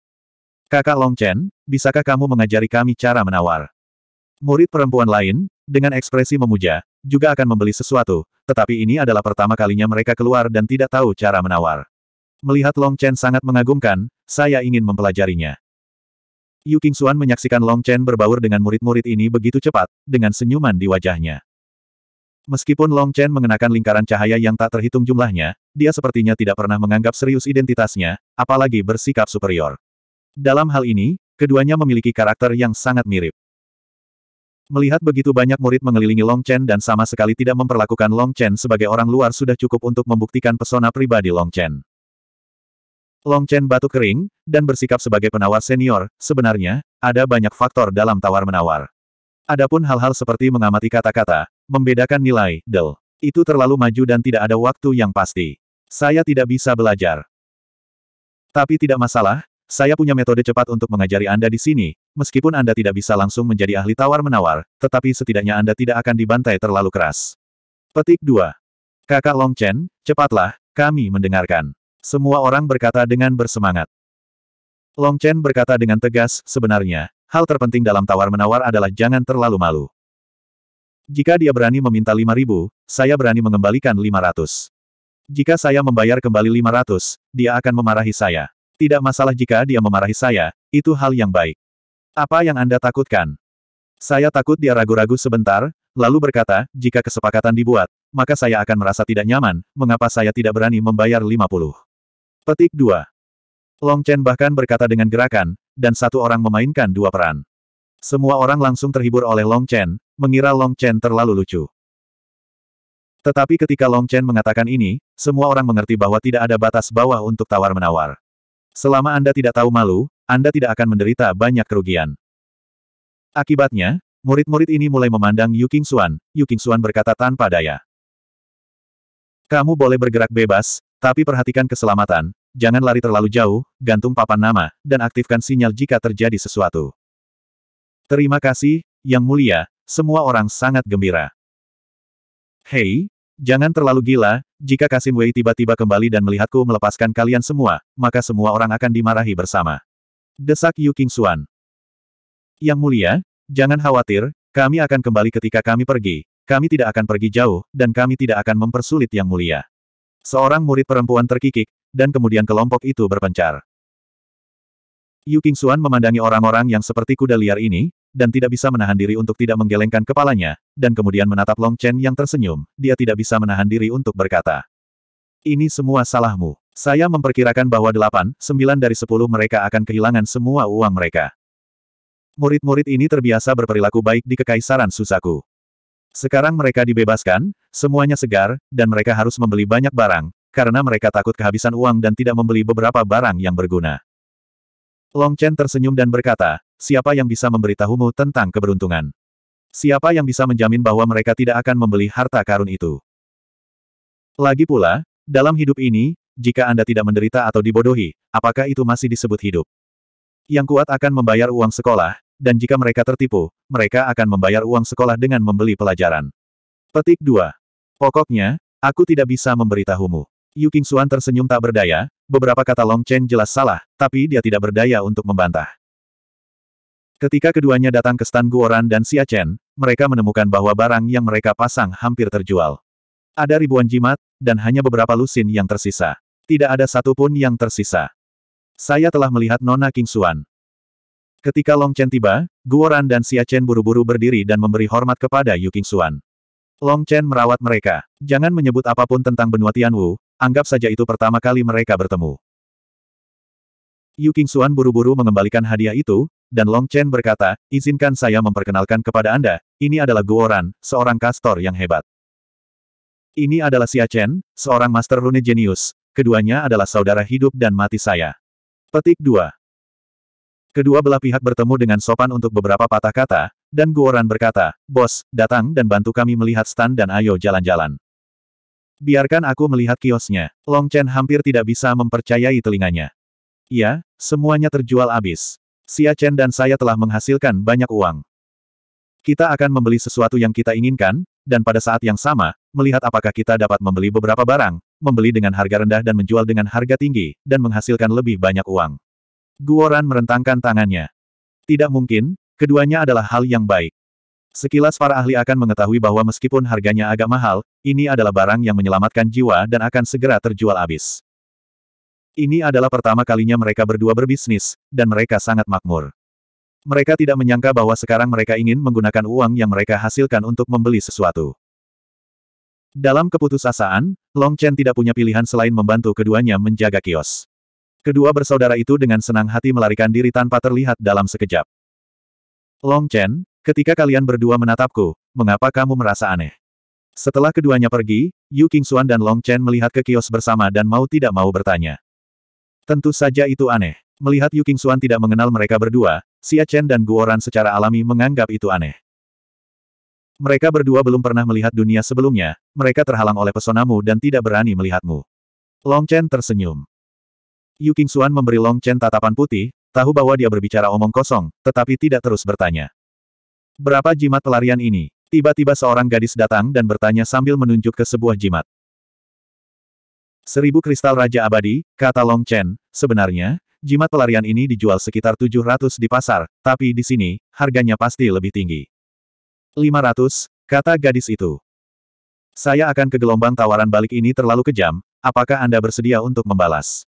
Kakak Long Chen, bisakah kamu mengajari kami cara menawar? Murid perempuan lain, dengan ekspresi memuja, juga akan membeli sesuatu, tetapi ini adalah pertama kalinya mereka keluar dan tidak tahu cara menawar. Melihat Long Chen sangat mengagumkan, saya ingin mempelajarinya. Yu Xuan menyaksikan Long Chen berbaur dengan murid-murid ini begitu cepat, dengan senyuman di wajahnya. Meskipun Long Chen mengenakan lingkaran cahaya yang tak terhitung jumlahnya, dia sepertinya tidak pernah menganggap serius identitasnya, apalagi bersikap superior. Dalam hal ini, keduanya memiliki karakter yang sangat mirip. Melihat begitu banyak murid mengelilingi Long Chen dan sama sekali tidak memperlakukan Long Chen sebagai orang luar sudah cukup untuk membuktikan pesona pribadi Long Chen. Long Chen batuk kering, dan bersikap sebagai penawar senior, sebenarnya, ada banyak faktor dalam tawar-menawar. Adapun hal-hal seperti mengamati kata-kata, Membedakan nilai, Del. Itu terlalu maju dan tidak ada waktu yang pasti. Saya tidak bisa belajar. Tapi tidak masalah, saya punya metode cepat untuk mengajari Anda di sini, meskipun Anda tidak bisa langsung menjadi ahli tawar-menawar, tetapi setidaknya Anda tidak akan dibantai terlalu keras. Petik 2. Kakak Long Chen, cepatlah, kami mendengarkan. Semua orang berkata dengan bersemangat. Long Chen berkata dengan tegas, sebenarnya, hal terpenting dalam tawar-menawar adalah jangan terlalu malu. Jika dia berani meminta 5.000, saya berani mengembalikan 500. Jika saya membayar kembali 500, dia akan memarahi saya. Tidak masalah jika dia memarahi saya, itu hal yang baik. Apa yang Anda takutkan? Saya takut dia ragu-ragu sebentar, lalu berkata, jika kesepakatan dibuat, maka saya akan merasa tidak nyaman, mengapa saya tidak berani membayar 50. Petik 2. Long Chen bahkan berkata dengan gerakan, dan satu orang memainkan dua peran. Semua orang langsung terhibur oleh Long Chen, mengira Long Chen terlalu lucu. Tetapi ketika Long Chen mengatakan ini, semua orang mengerti bahwa tidak ada batas bawah untuk tawar-menawar. Selama Anda tidak tahu malu, Anda tidak akan menderita banyak kerugian. Akibatnya, murid-murid ini mulai memandang Yu King Xuan. Yu King Xuan berkata tanpa daya. Kamu boleh bergerak bebas, tapi perhatikan keselamatan, jangan lari terlalu jauh, gantung papan nama, dan aktifkan sinyal jika terjadi sesuatu. Terima kasih, Yang Mulia, semua orang sangat gembira. Hei, jangan terlalu gila, jika Kasim Wei tiba-tiba kembali dan melihatku melepaskan kalian semua, maka semua orang akan dimarahi bersama. Desak Yu King Xuan. Yang Mulia, jangan khawatir, kami akan kembali ketika kami pergi, kami tidak akan pergi jauh, dan kami tidak akan mempersulit Yang Mulia. Seorang murid perempuan terkikik, dan kemudian kelompok itu berpencar. Yu King Xuan memandangi orang-orang yang seperti kuda liar ini, dan tidak bisa menahan diri untuk tidak menggelengkan kepalanya, dan kemudian menatap Long Chen yang tersenyum, dia tidak bisa menahan diri untuk berkata. Ini semua salahmu. Saya memperkirakan bahwa delapan, sembilan dari sepuluh mereka akan kehilangan semua uang mereka. Murid-murid ini terbiasa berperilaku baik di Kekaisaran Susaku. Sekarang mereka dibebaskan, semuanya segar, dan mereka harus membeli banyak barang, karena mereka takut kehabisan uang dan tidak membeli beberapa barang yang berguna. Long Chen tersenyum dan berkata, siapa yang bisa memberitahumu tentang keberuntungan? Siapa yang bisa menjamin bahwa mereka tidak akan membeli harta karun itu? Lagi pula, dalam hidup ini, jika Anda tidak menderita atau dibodohi, apakah itu masih disebut hidup? Yang kuat akan membayar uang sekolah, dan jika mereka tertipu, mereka akan membayar uang sekolah dengan membeli pelajaran. Petik 2. Pokoknya, aku tidak bisa memberitahumu. Yu Qingxuan tersenyum tak berdaya, beberapa kata Long Chen jelas salah, tapi dia tidak berdaya untuk membantah. Ketika keduanya datang ke stan Guoran dan Chen, mereka menemukan bahwa barang yang mereka pasang hampir terjual. Ada ribuan jimat, dan hanya beberapa lusin yang tersisa. Tidak ada satupun yang tersisa. Saya telah melihat Nona King Suan. Ketika Long Chen tiba, Guoran dan Chen buru-buru berdiri dan memberi hormat kepada Yu King Suan. Long Chen merawat mereka. Jangan menyebut apapun tentang benua Tianwu, anggap saja itu pertama kali mereka bertemu. Yu King Suan buru-buru mengembalikan hadiah itu, dan Long Chen berkata, izinkan saya memperkenalkan kepada Anda, ini adalah Guoran, seorang kastor yang hebat. Ini adalah Xia Chen, seorang master rune jenius. keduanya adalah saudara hidup dan mati saya. Petik 2. Kedua belah pihak bertemu dengan sopan untuk beberapa patah kata, dan Guoran berkata, Bos, datang dan bantu kami melihat stand dan ayo jalan-jalan. Biarkan aku melihat kiosnya. Long Chen hampir tidak bisa mempercayai telinganya. Ya, semuanya terjual habis. Xia Chen dan saya telah menghasilkan banyak uang. Kita akan membeli sesuatu yang kita inginkan, dan pada saat yang sama, melihat apakah kita dapat membeli beberapa barang, membeli dengan harga rendah dan menjual dengan harga tinggi, dan menghasilkan lebih banyak uang. Guoran merentangkan tangannya. Tidak mungkin, keduanya adalah hal yang baik. Sekilas para ahli akan mengetahui bahwa meskipun harganya agak mahal, ini adalah barang yang menyelamatkan jiwa dan akan segera terjual habis. Ini adalah pertama kalinya mereka berdua berbisnis, dan mereka sangat makmur. Mereka tidak menyangka bahwa sekarang mereka ingin menggunakan uang yang mereka hasilkan untuk membeli sesuatu. Dalam keputusasaan, Long Chen tidak punya pilihan selain membantu keduanya menjaga kios. Kedua bersaudara itu dengan senang hati melarikan diri tanpa terlihat dalam sekejap. Long Chen, ketika kalian berdua menatapku, mengapa kamu merasa aneh? Setelah keduanya pergi, Yu King Xuan dan Long Chen melihat ke kios bersama dan mau tidak mau bertanya. Tentu saja itu aneh. Melihat Yu King Xuan tidak mengenal mereka berdua, Xia Chen dan Guoran secara alami menganggap itu aneh. Mereka berdua belum pernah melihat dunia sebelumnya, mereka terhalang oleh pesonamu dan tidak berani melihatmu. Long Chen tersenyum. Yu King Xuan memberi Long Chen tatapan putih, tahu bahwa dia berbicara omong kosong, tetapi tidak terus bertanya. Berapa jimat pelarian ini? Tiba-tiba seorang gadis datang dan bertanya sambil menunjuk ke sebuah jimat. Seribu kristal Raja Abadi, kata Long Chen, sebenarnya, jimat pelarian ini dijual sekitar 700 di pasar, tapi di sini, harganya pasti lebih tinggi. 500, kata gadis itu. Saya akan ke gelombang tawaran balik ini terlalu kejam, apakah Anda bersedia untuk membalas?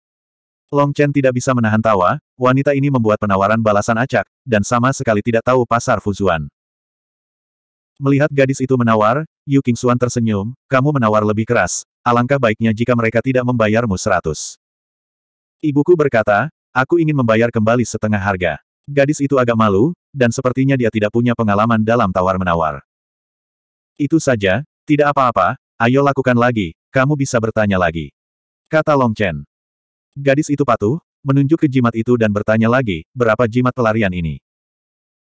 Long Chen tidak bisa menahan tawa, wanita ini membuat penawaran balasan acak, dan sama sekali tidak tahu pasar Fuzuan. Melihat gadis itu menawar, Yu Qingxuan tersenyum, kamu menawar lebih keras, alangkah baiknya jika mereka tidak membayarmu seratus. Ibuku berkata, aku ingin membayar kembali setengah harga. Gadis itu agak malu, dan sepertinya dia tidak punya pengalaman dalam tawar-menawar. Itu saja, tidak apa-apa, ayo lakukan lagi, kamu bisa bertanya lagi. Kata Long Chen. Gadis itu patuh, menunjuk ke jimat itu dan bertanya lagi, berapa jimat pelarian ini?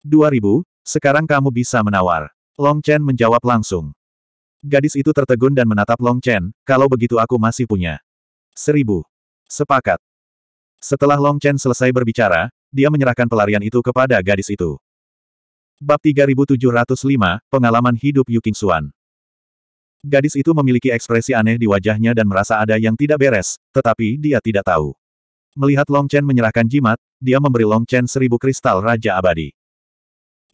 2000, sekarang kamu bisa menawar. Long Chen menjawab langsung. Gadis itu tertegun dan menatap Long Chen, kalau begitu aku masih punya. Seribu. Sepakat. Setelah Long Chen selesai berbicara, dia menyerahkan pelarian itu kepada gadis itu. Bab 3705, Pengalaman Hidup Yu Xuan. Gadis itu memiliki ekspresi aneh di wajahnya dan merasa ada yang tidak beres, tetapi dia tidak tahu. Melihat Long Chen menyerahkan jimat, dia memberi Long Chen seribu kristal Raja Abadi.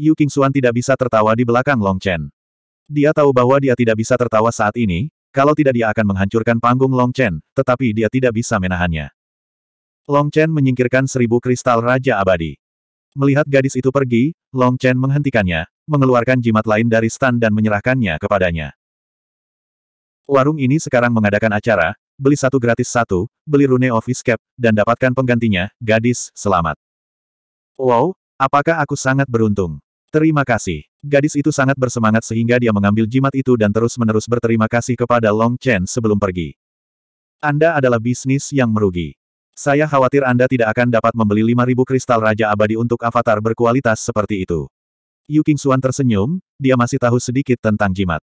Yu Xuan tidak bisa tertawa di belakang Long Chen. Dia tahu bahwa dia tidak bisa tertawa saat ini, kalau tidak dia akan menghancurkan panggung Long Chen, tetapi dia tidak bisa menahannya. Long Chen menyingkirkan seribu kristal Raja Abadi. Melihat gadis itu pergi, Long Chen menghentikannya, mengeluarkan jimat lain dari stan dan menyerahkannya kepadanya. Warung ini sekarang mengadakan acara, beli satu gratis satu, beli Rune Office Cap, dan dapatkan penggantinya, gadis, selamat. Wow, apakah aku sangat beruntung? Terima kasih. Gadis itu sangat bersemangat sehingga dia mengambil jimat itu dan terus-menerus berterima kasih kepada Long Chen sebelum pergi. Anda adalah bisnis yang merugi. Saya khawatir Anda tidak akan dapat membeli 5.000 kristal Raja Abadi untuk avatar berkualitas seperti itu. Yu Xuan tersenyum, dia masih tahu sedikit tentang jimat.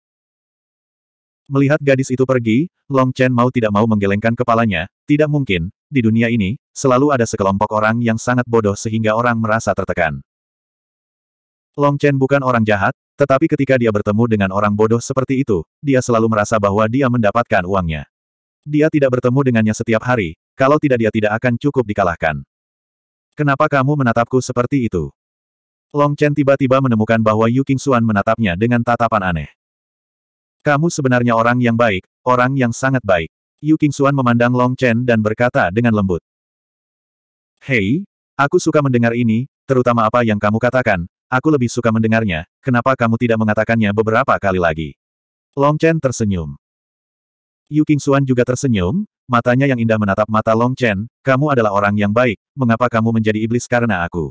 Melihat gadis itu pergi, Long Chen mau tidak mau menggelengkan kepalanya, tidak mungkin, di dunia ini, selalu ada sekelompok orang yang sangat bodoh sehingga orang merasa tertekan. Long Chen bukan orang jahat, tetapi ketika dia bertemu dengan orang bodoh seperti itu, dia selalu merasa bahwa dia mendapatkan uangnya. Dia tidak bertemu dengannya setiap hari, kalau tidak dia tidak akan cukup dikalahkan. Kenapa kamu menatapku seperti itu? Long Chen tiba-tiba menemukan bahwa Yu Xuan menatapnya dengan tatapan aneh. Kamu sebenarnya orang yang baik, orang yang sangat baik. Yu Xuan memandang Long Chen dan berkata dengan lembut. Hei, aku suka mendengar ini, terutama apa yang kamu katakan, Aku lebih suka mendengarnya, kenapa kamu tidak mengatakannya beberapa kali lagi? Long Chen tersenyum. Yu Qingxuan juga tersenyum, matanya yang indah menatap mata Long Chen, kamu adalah orang yang baik, mengapa kamu menjadi iblis karena aku?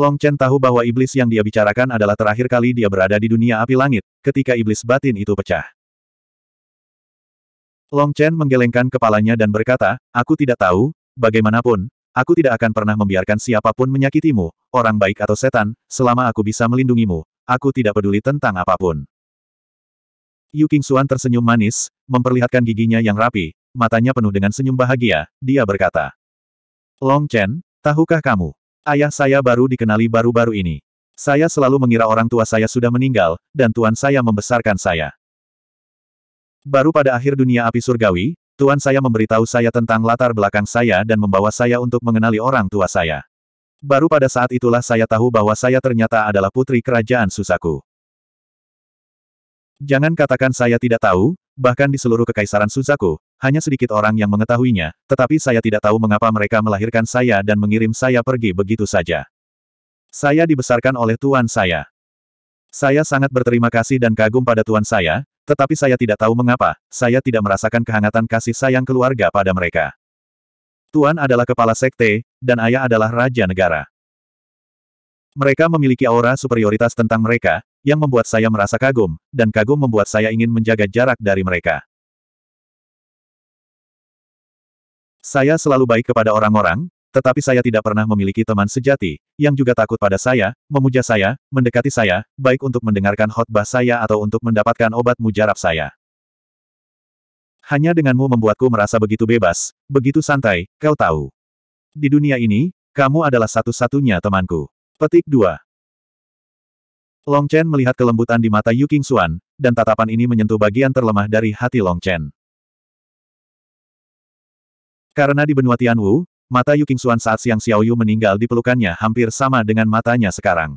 Long Chen tahu bahwa iblis yang dia bicarakan adalah terakhir kali dia berada di dunia api langit, ketika iblis batin itu pecah. Long Chen menggelengkan kepalanya dan berkata, aku tidak tahu, bagaimanapun, Aku tidak akan pernah membiarkan siapapun menyakitimu, orang baik atau setan, selama aku bisa melindungimu. Aku tidak peduli tentang apapun. Yu Qingxuan tersenyum manis, memperlihatkan giginya yang rapi, matanya penuh dengan senyum bahagia, dia berkata. Long Chen, tahukah kamu? Ayah saya baru dikenali baru-baru ini. Saya selalu mengira orang tua saya sudah meninggal, dan tuan saya membesarkan saya. Baru pada akhir dunia api surgawi, Tuan saya memberitahu saya tentang latar belakang saya dan membawa saya untuk mengenali orang tua saya. Baru pada saat itulah saya tahu bahwa saya ternyata adalah putri kerajaan Susaku. Jangan katakan saya tidak tahu, bahkan di seluruh kekaisaran Suzaku, hanya sedikit orang yang mengetahuinya, tetapi saya tidak tahu mengapa mereka melahirkan saya dan mengirim saya pergi begitu saja. Saya dibesarkan oleh tuan saya. Saya sangat berterima kasih dan kagum pada tuan saya, tetapi saya tidak tahu mengapa, saya tidak merasakan kehangatan kasih sayang keluarga pada mereka. Tuan adalah kepala sekte, dan ayah adalah raja negara. Mereka memiliki aura superioritas tentang mereka, yang membuat saya merasa kagum, dan kagum membuat saya ingin menjaga jarak dari mereka. Saya selalu baik kepada orang-orang, tetapi saya tidak pernah memiliki teman sejati, yang juga takut pada saya, memuja saya, mendekati saya, baik untuk mendengarkan khotbah saya atau untuk mendapatkan obat mujarab saya. Hanya denganmu membuatku merasa begitu bebas, begitu santai, kau tahu. Di dunia ini, kamu adalah satu-satunya temanku. Petik 2. Long Chen melihat kelembutan di mata Yu Xuan, dan tatapan ini menyentuh bagian terlemah dari hati Long Chen. Karena di benua Tianwu, Mata Yu Qingxuan saat Xiang Xiaoyu meninggal di pelukannya hampir sama dengan matanya sekarang.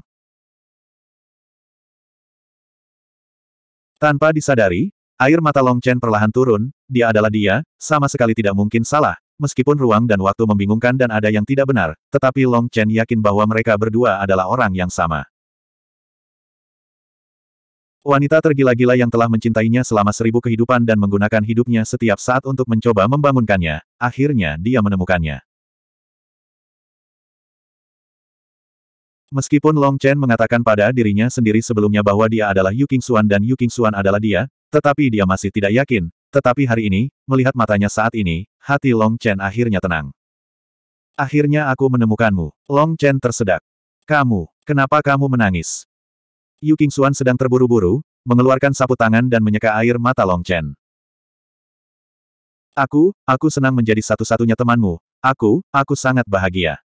Tanpa disadari, air mata Long Chen perlahan turun, dia adalah dia, sama sekali tidak mungkin salah, meskipun ruang dan waktu membingungkan dan ada yang tidak benar, tetapi Long Chen yakin bahwa mereka berdua adalah orang yang sama. Wanita tergila-gila yang telah mencintainya selama seribu kehidupan dan menggunakan hidupnya setiap saat untuk mencoba membangunkannya, akhirnya dia menemukannya. Meskipun Long Chen mengatakan pada dirinya sendiri sebelumnya bahwa dia adalah Yu Xuan dan Yu Xuan adalah dia, tetapi dia masih tidak yakin, tetapi hari ini, melihat matanya saat ini, hati Long Chen akhirnya tenang. Akhirnya aku menemukanmu. Long Chen tersedak. Kamu, kenapa kamu menangis? Yu Xuan sedang terburu-buru, mengeluarkan sapu tangan dan menyeka air mata Long Chen. Aku, aku senang menjadi satu-satunya temanmu. Aku, aku sangat bahagia.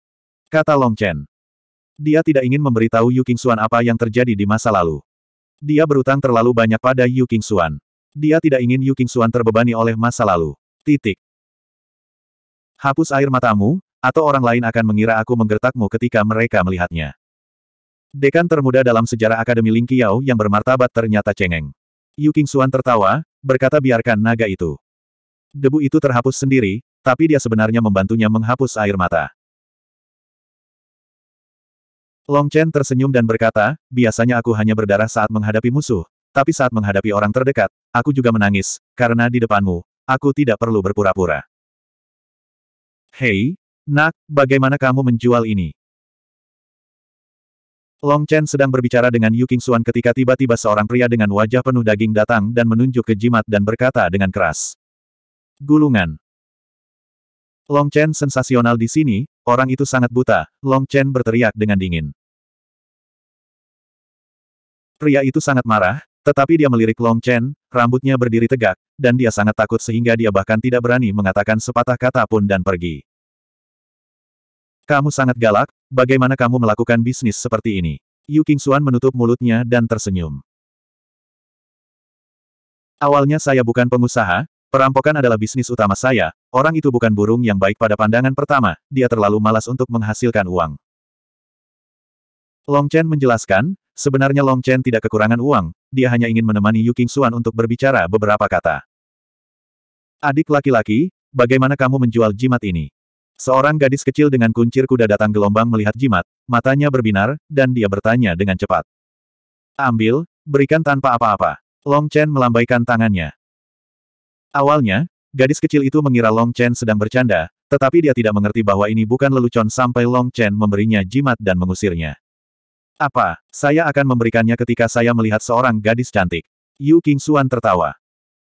Kata Long Chen. Dia tidak ingin memberitahu Yu Qingxuan apa yang terjadi di masa lalu. Dia berutang terlalu banyak pada Yu Qingxuan. Dia tidak ingin Yu Qingxuan terbebani oleh masa lalu. Titik. Hapus air matamu, atau orang lain akan mengira aku menggertakmu ketika mereka melihatnya. Dekan termuda dalam sejarah Akademi Ling Qiao yang bermartabat ternyata cengeng. Yu Qingxuan tertawa, berkata biarkan naga itu. Debu itu terhapus sendiri, tapi dia sebenarnya membantunya menghapus air mata. Long Chen tersenyum dan berkata, biasanya aku hanya berdarah saat menghadapi musuh, tapi saat menghadapi orang terdekat, aku juga menangis, karena di depanmu, aku tidak perlu berpura-pura. Hei, nak, bagaimana kamu menjual ini? Long Chen sedang berbicara dengan Yu Suan ketika tiba-tiba seorang pria dengan wajah penuh daging datang dan menunjuk ke jimat dan berkata dengan keras. Gulungan. Long Chen sensasional di sini, orang itu sangat buta, Long Chen berteriak dengan dingin. Pria itu sangat marah, tetapi dia melirik Long Chen, rambutnya berdiri tegak, dan dia sangat takut sehingga dia bahkan tidak berani mengatakan sepatah kata pun dan pergi. Kamu sangat galak, bagaimana kamu melakukan bisnis seperti ini? Yu Qingxuan menutup mulutnya dan tersenyum. Awalnya saya bukan pengusaha, Perampokan adalah bisnis utama saya, orang itu bukan burung yang baik pada pandangan pertama, dia terlalu malas untuk menghasilkan uang. Long Chen menjelaskan, sebenarnya Long Chen tidak kekurangan uang, dia hanya ingin menemani Yu King Xuan untuk berbicara beberapa kata. Adik laki-laki, bagaimana kamu menjual jimat ini? Seorang gadis kecil dengan kuncir kuda datang gelombang melihat jimat, matanya berbinar, dan dia bertanya dengan cepat. Ambil, berikan tanpa apa-apa. Long Chen melambaikan tangannya. Awalnya, gadis kecil itu mengira Long Chen sedang bercanda, tetapi dia tidak mengerti bahwa ini bukan lelucon sampai Long Chen memberinya jimat dan mengusirnya. Apa, saya akan memberikannya ketika saya melihat seorang gadis cantik. Yu King Xuan tertawa.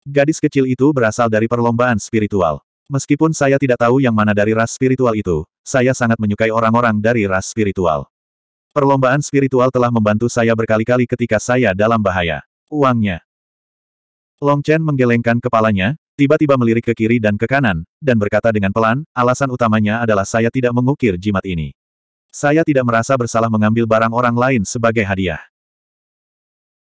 Gadis kecil itu berasal dari perlombaan spiritual. Meskipun saya tidak tahu yang mana dari ras spiritual itu, saya sangat menyukai orang-orang dari ras spiritual. Perlombaan spiritual telah membantu saya berkali-kali ketika saya dalam bahaya. Uangnya. Long Chen menggelengkan kepalanya, tiba-tiba melirik ke kiri dan ke kanan, dan berkata dengan pelan, alasan utamanya adalah saya tidak mengukir jimat ini. Saya tidak merasa bersalah mengambil barang orang lain sebagai hadiah.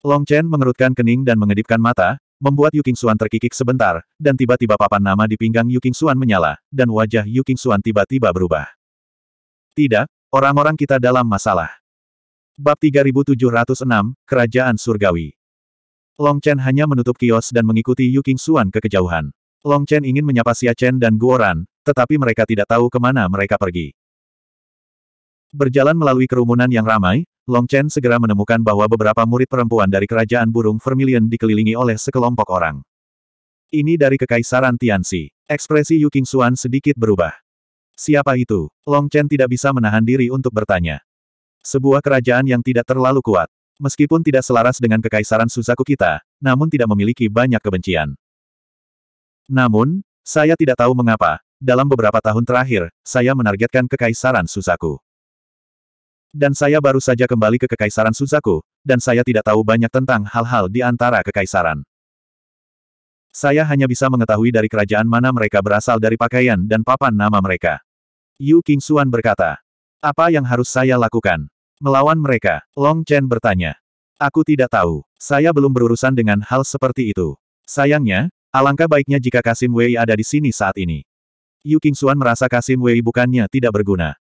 Long Chen mengerutkan kening dan mengedipkan mata, membuat Yu Qingxuan terkikik sebentar, dan tiba-tiba papan nama di pinggang Yu Qingxuan menyala, dan wajah Yu Qingxuan tiba-tiba berubah. Tidak, orang-orang kita dalam masalah. Bab 3706, Kerajaan Surgawi Long Chen hanya menutup kios dan mengikuti Yu King Xuan ke kejauhan. Long Chen ingin menyapa Xia Chen dan Guoran, tetapi mereka tidak tahu kemana mereka pergi. Berjalan melalui kerumunan yang ramai, Long Chen segera menemukan bahwa beberapa murid perempuan dari kerajaan burung Vermilion dikelilingi oleh sekelompok orang. Ini dari Kekaisaran Tianxi. Ekspresi Yu King Xuan sedikit berubah. Siapa itu? Long Chen tidak bisa menahan diri untuk bertanya. Sebuah kerajaan yang tidak terlalu kuat. Meskipun tidak selaras dengan kekaisaran Suzaku kita, namun tidak memiliki banyak kebencian. Namun, saya tidak tahu mengapa, dalam beberapa tahun terakhir, saya menargetkan kekaisaran Suzaku. Dan saya baru saja kembali ke kekaisaran Suzaku, dan saya tidak tahu banyak tentang hal-hal di antara kekaisaran. Saya hanya bisa mengetahui dari kerajaan mana mereka berasal dari pakaian dan papan nama mereka. Yu King Xuan berkata, apa yang harus saya lakukan? Melawan mereka, Long Chen bertanya. Aku tidak tahu. Saya belum berurusan dengan hal seperti itu. Sayangnya, alangkah baiknya jika Kasim Wei ada di sini saat ini. Yu Qingxuan merasa Kasim Wei bukannya tidak berguna.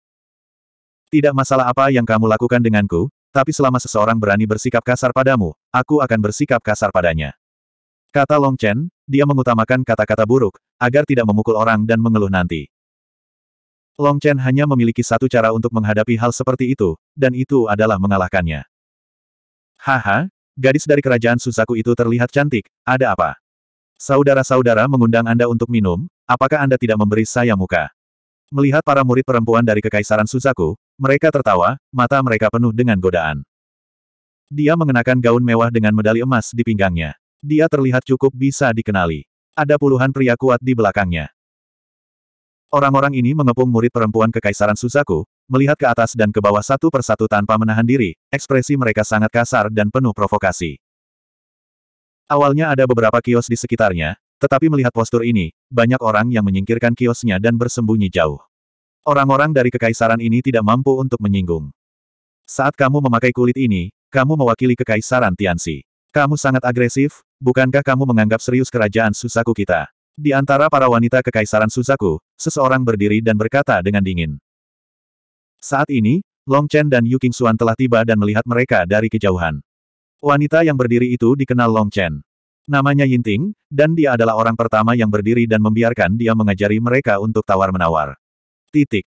Tidak masalah apa yang kamu lakukan denganku, tapi selama seseorang berani bersikap kasar padamu, aku akan bersikap kasar padanya. Kata Long Chen, dia mengutamakan kata-kata buruk, agar tidak memukul orang dan mengeluh nanti. Long Chen hanya memiliki satu cara untuk menghadapi hal seperti itu, dan itu adalah mengalahkannya. Haha, gadis dari kerajaan Suzaku itu terlihat cantik, ada apa? Saudara-saudara mengundang Anda untuk minum, apakah Anda tidak memberi saya muka? Melihat para murid perempuan dari Kekaisaran Suzaku, mereka tertawa, mata mereka penuh dengan godaan. Dia mengenakan gaun mewah dengan medali emas di pinggangnya. Dia terlihat cukup bisa dikenali. Ada puluhan pria kuat di belakangnya. Orang-orang ini mengepung murid perempuan kekaisaran Suzaku, melihat ke atas dan ke bawah satu persatu tanpa menahan diri, ekspresi mereka sangat kasar dan penuh provokasi. Awalnya ada beberapa kios di sekitarnya, tetapi melihat postur ini, banyak orang yang menyingkirkan kiosnya dan bersembunyi jauh. Orang-orang dari kekaisaran ini tidak mampu untuk menyinggung. Saat kamu memakai kulit ini, kamu mewakili kekaisaran Tianxi. Kamu sangat agresif, bukankah kamu menganggap serius kerajaan Susaku kita? Di antara para wanita kekaisaran Suzaku, seseorang berdiri dan berkata dengan dingin. Saat ini, Long Chen dan Yu Xuan telah tiba dan melihat mereka dari kejauhan. Wanita yang berdiri itu dikenal Long Chen. Namanya Yinting, dan dia adalah orang pertama yang berdiri dan membiarkan dia mengajari mereka untuk tawar-menawar. Titik.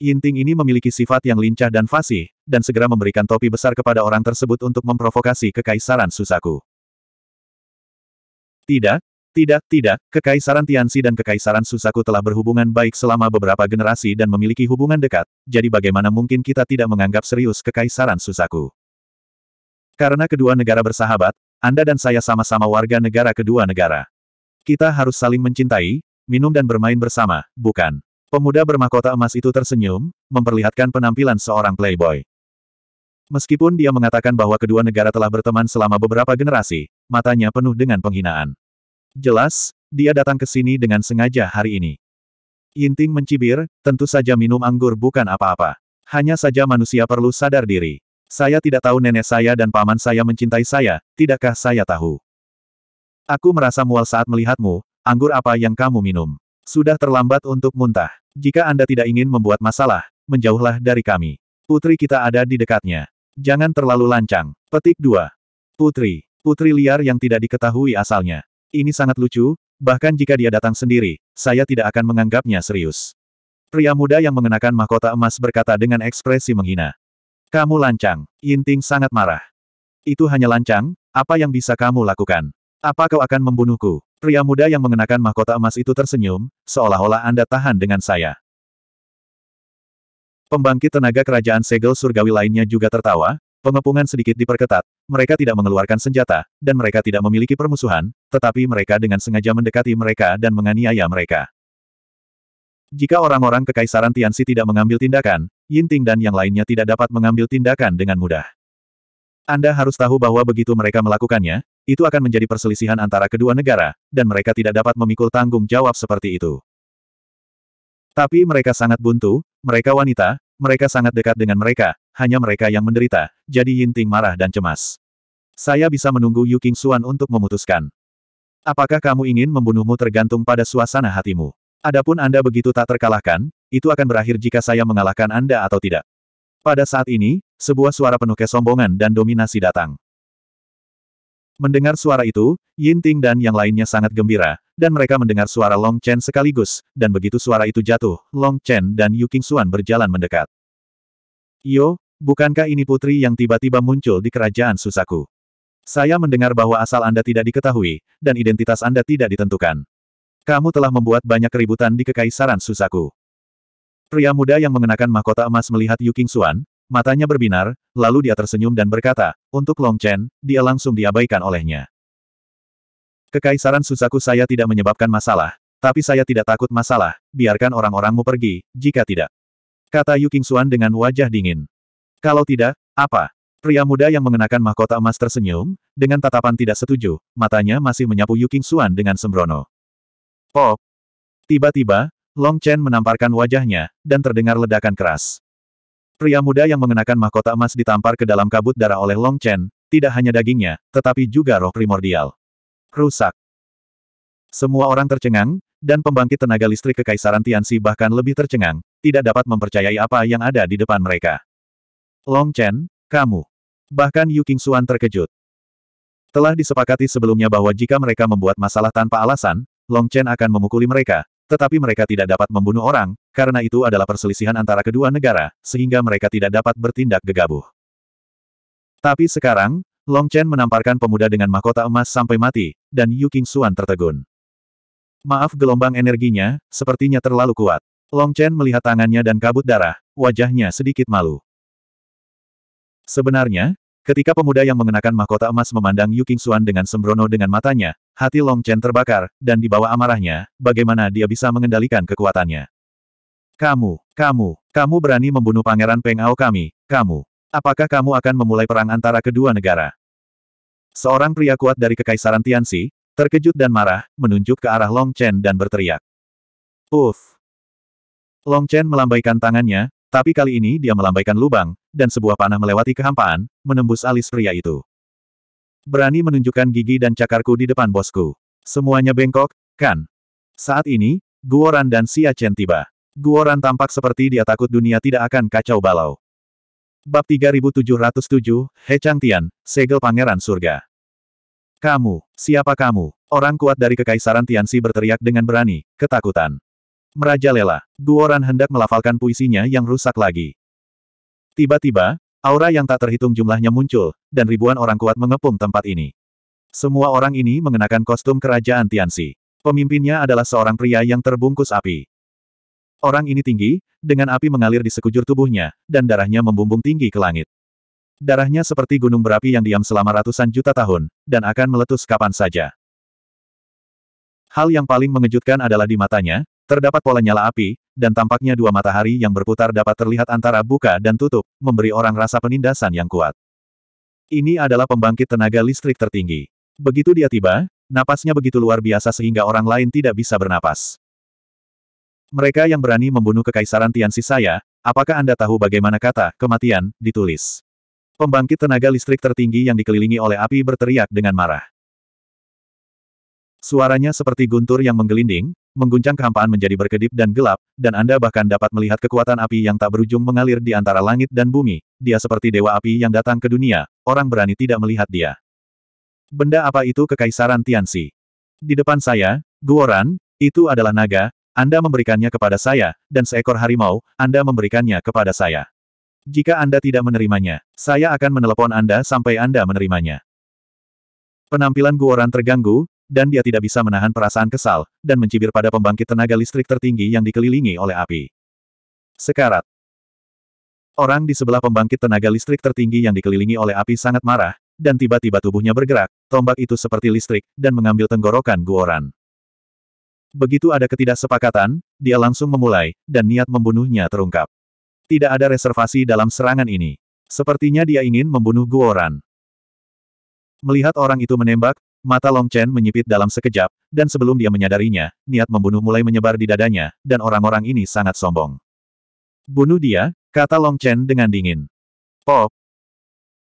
Yinting ini memiliki sifat yang lincah dan fasih, dan segera memberikan topi besar kepada orang tersebut untuk memprovokasi kekaisaran Suzaku. Tidak, tidak, tidak, Kekaisaran Tianxi dan Kekaisaran Susaku telah berhubungan baik selama beberapa generasi dan memiliki hubungan dekat, jadi bagaimana mungkin kita tidak menganggap serius Kekaisaran Susaku? Karena kedua negara bersahabat, Anda dan saya sama-sama warga negara kedua negara. Kita harus saling mencintai, minum dan bermain bersama, bukan? Pemuda bermahkota emas itu tersenyum, memperlihatkan penampilan seorang playboy. Meskipun dia mengatakan bahwa kedua negara telah berteman selama beberapa generasi, matanya penuh dengan penghinaan. Jelas, dia datang ke sini dengan sengaja hari ini. Yinting mencibir, tentu saja minum anggur bukan apa-apa. Hanya saja manusia perlu sadar diri. Saya tidak tahu nenek saya dan paman saya mencintai saya, tidakkah saya tahu? Aku merasa mual saat melihatmu, anggur apa yang kamu minum. Sudah terlambat untuk muntah. Jika Anda tidak ingin membuat masalah, menjauhlah dari kami. Putri kita ada di dekatnya. Jangan terlalu lancang. Petik 2. Putri. Putri liar yang tidak diketahui asalnya. Ini sangat lucu, bahkan jika dia datang sendiri, saya tidak akan menganggapnya serius. Pria muda yang mengenakan mahkota emas berkata dengan ekspresi menghina. Kamu lancang, Yinting sangat marah. Itu hanya lancang, apa yang bisa kamu lakukan? Apa kau akan membunuhku? Pria muda yang mengenakan mahkota emas itu tersenyum, seolah-olah Anda tahan dengan saya. Pembangkit tenaga kerajaan segel surgawi lainnya juga tertawa, pengepungan sedikit diperketat, mereka tidak mengeluarkan senjata, dan mereka tidak memiliki permusuhan, tetapi mereka dengan sengaja mendekati mereka dan menganiaya mereka. Jika orang-orang kekaisaran Tianxi tidak mengambil tindakan, Yinting dan yang lainnya tidak dapat mengambil tindakan dengan mudah. Anda harus tahu bahwa begitu mereka melakukannya, itu akan menjadi perselisihan antara kedua negara, dan mereka tidak dapat memikul tanggung jawab seperti itu. Tapi mereka sangat buntu, mereka wanita, mereka sangat dekat dengan mereka, hanya mereka yang menderita, jadi Yinting marah dan cemas. Saya bisa menunggu Yu King Xuan untuk memutuskan. Apakah kamu ingin membunuhmu tergantung pada suasana hatimu? Adapun Anda begitu tak terkalahkan, itu akan berakhir jika saya mengalahkan Anda atau tidak. Pada saat ini, sebuah suara penuh kesombongan dan dominasi datang. Mendengar suara itu, Yinting dan yang lainnya sangat gembira, dan mereka mendengar suara Long Chen sekaligus, dan begitu suara itu jatuh, Long Chen dan Yu Xuan berjalan mendekat. Yo, Bukankah ini putri yang tiba-tiba muncul di kerajaan Susaku? Saya mendengar bahwa asal Anda tidak diketahui, dan identitas Anda tidak ditentukan. Kamu telah membuat banyak keributan di Kekaisaran Susaku. Pria muda yang mengenakan mahkota emas melihat Yu King Xuan, matanya berbinar, lalu dia tersenyum dan berkata, untuk Long Chen, dia langsung diabaikan olehnya. Kekaisaran Susaku saya tidak menyebabkan masalah, tapi saya tidak takut masalah, biarkan orang-orangmu pergi, jika tidak. Kata Yu King Xuan dengan wajah dingin. Kalau tidak, apa? Pria muda yang mengenakan mahkota emas tersenyum, dengan tatapan tidak setuju, matanya masih menyapu Yuking Xuan dengan sembrono. Pop! Tiba-tiba, Long Chen menamparkan wajahnya, dan terdengar ledakan keras. Pria muda yang mengenakan mahkota emas ditampar ke dalam kabut darah oleh Long Chen, tidak hanya dagingnya, tetapi juga roh primordial. Rusak. Semua orang tercengang, dan pembangkit tenaga listrik kekaisaran Tianxi bahkan lebih tercengang, tidak dapat mempercayai apa yang ada di depan mereka. Long Chen, kamu. Bahkan Yu King Xuan terkejut. Telah disepakati sebelumnya bahwa jika mereka membuat masalah tanpa alasan, Long Chen akan memukuli mereka, tetapi mereka tidak dapat membunuh orang, karena itu adalah perselisihan antara kedua negara, sehingga mereka tidak dapat bertindak gegabah. Tapi sekarang, Long Chen menamparkan pemuda dengan mahkota emas sampai mati, dan Yu King Xuan tertegun. Maaf gelombang energinya, sepertinya terlalu kuat. Long Chen melihat tangannya dan kabut darah, wajahnya sedikit malu. Sebenarnya, ketika pemuda yang mengenakan mahkota emas memandang Yu Xuan dengan sembrono dengan matanya, hati Long Chen terbakar, dan di bawah amarahnya, bagaimana dia bisa mengendalikan kekuatannya. Kamu, kamu, kamu berani membunuh Pangeran Peng Ao kami, kamu. Apakah kamu akan memulai perang antara kedua negara? Seorang pria kuat dari Kekaisaran Tianxi, terkejut dan marah, menunjuk ke arah Long Chen dan berteriak. Uff! Long Chen melambaikan tangannya, tapi kali ini dia melambaikan lubang, dan sebuah panah melewati kehampaan, menembus alis pria itu. Berani menunjukkan gigi dan cakarku di depan bosku. Semuanya bengkok, kan? Saat ini, Guoran dan Xia Chen tiba. Guoran tampak seperti dia takut dunia tidak akan kacau balau. Bab 3707, He Tian, Segel Pangeran Surga. Kamu, siapa kamu? Orang kuat dari Kekaisaran Tianxi berteriak dengan berani, ketakutan. Merajalela, Guoran hendak melafalkan puisinya yang rusak lagi. Tiba-tiba, aura yang tak terhitung jumlahnya muncul, dan ribuan orang kuat mengepung tempat ini. Semua orang ini mengenakan kostum kerajaan Tianxi. Pemimpinnya adalah seorang pria yang terbungkus api. Orang ini tinggi, dengan api mengalir di sekujur tubuhnya, dan darahnya membumbung tinggi ke langit. Darahnya seperti gunung berapi yang diam selama ratusan juta tahun, dan akan meletus kapan saja. Hal yang paling mengejutkan adalah di matanya, terdapat pola nyala api, dan tampaknya dua matahari yang berputar dapat terlihat antara buka dan tutup, memberi orang rasa penindasan yang kuat. Ini adalah pembangkit tenaga listrik tertinggi. Begitu dia tiba, napasnya begitu luar biasa sehingga orang lain tidak bisa bernapas. Mereka yang berani membunuh kekaisaran Tiansi saya, apakah Anda tahu bagaimana kata, kematian, ditulis? Pembangkit tenaga listrik tertinggi yang dikelilingi oleh api berteriak dengan marah. Suaranya seperti guntur yang menggelinding, mengguncang kehampaan menjadi berkedip dan gelap, dan Anda bahkan dapat melihat kekuatan api yang tak berujung mengalir di antara langit dan bumi. Dia seperti dewa api yang datang ke dunia, orang berani tidak melihat dia. Benda apa itu kekaisaran Tianxi? Di depan saya, Guoran, itu adalah naga, Anda memberikannya kepada saya, dan seekor harimau, Anda memberikannya kepada saya. Jika Anda tidak menerimanya, saya akan menelepon Anda sampai Anda menerimanya. Penampilan Guoran terganggu, dan dia tidak bisa menahan perasaan kesal, dan mencibir pada pembangkit tenaga listrik tertinggi yang dikelilingi oleh api. Sekarat. Orang di sebelah pembangkit tenaga listrik tertinggi yang dikelilingi oleh api sangat marah, dan tiba-tiba tubuhnya bergerak, tombak itu seperti listrik, dan mengambil tenggorokan Guoran. Begitu ada ketidaksepakatan, dia langsung memulai, dan niat membunuhnya terungkap. Tidak ada reservasi dalam serangan ini. Sepertinya dia ingin membunuh Guoran. Melihat orang itu menembak, Mata Long Chen menyipit dalam sekejap, dan sebelum dia menyadarinya, niat membunuh mulai menyebar di dadanya, dan orang-orang ini sangat sombong. Bunuh dia, kata Long Chen dengan dingin. Pop!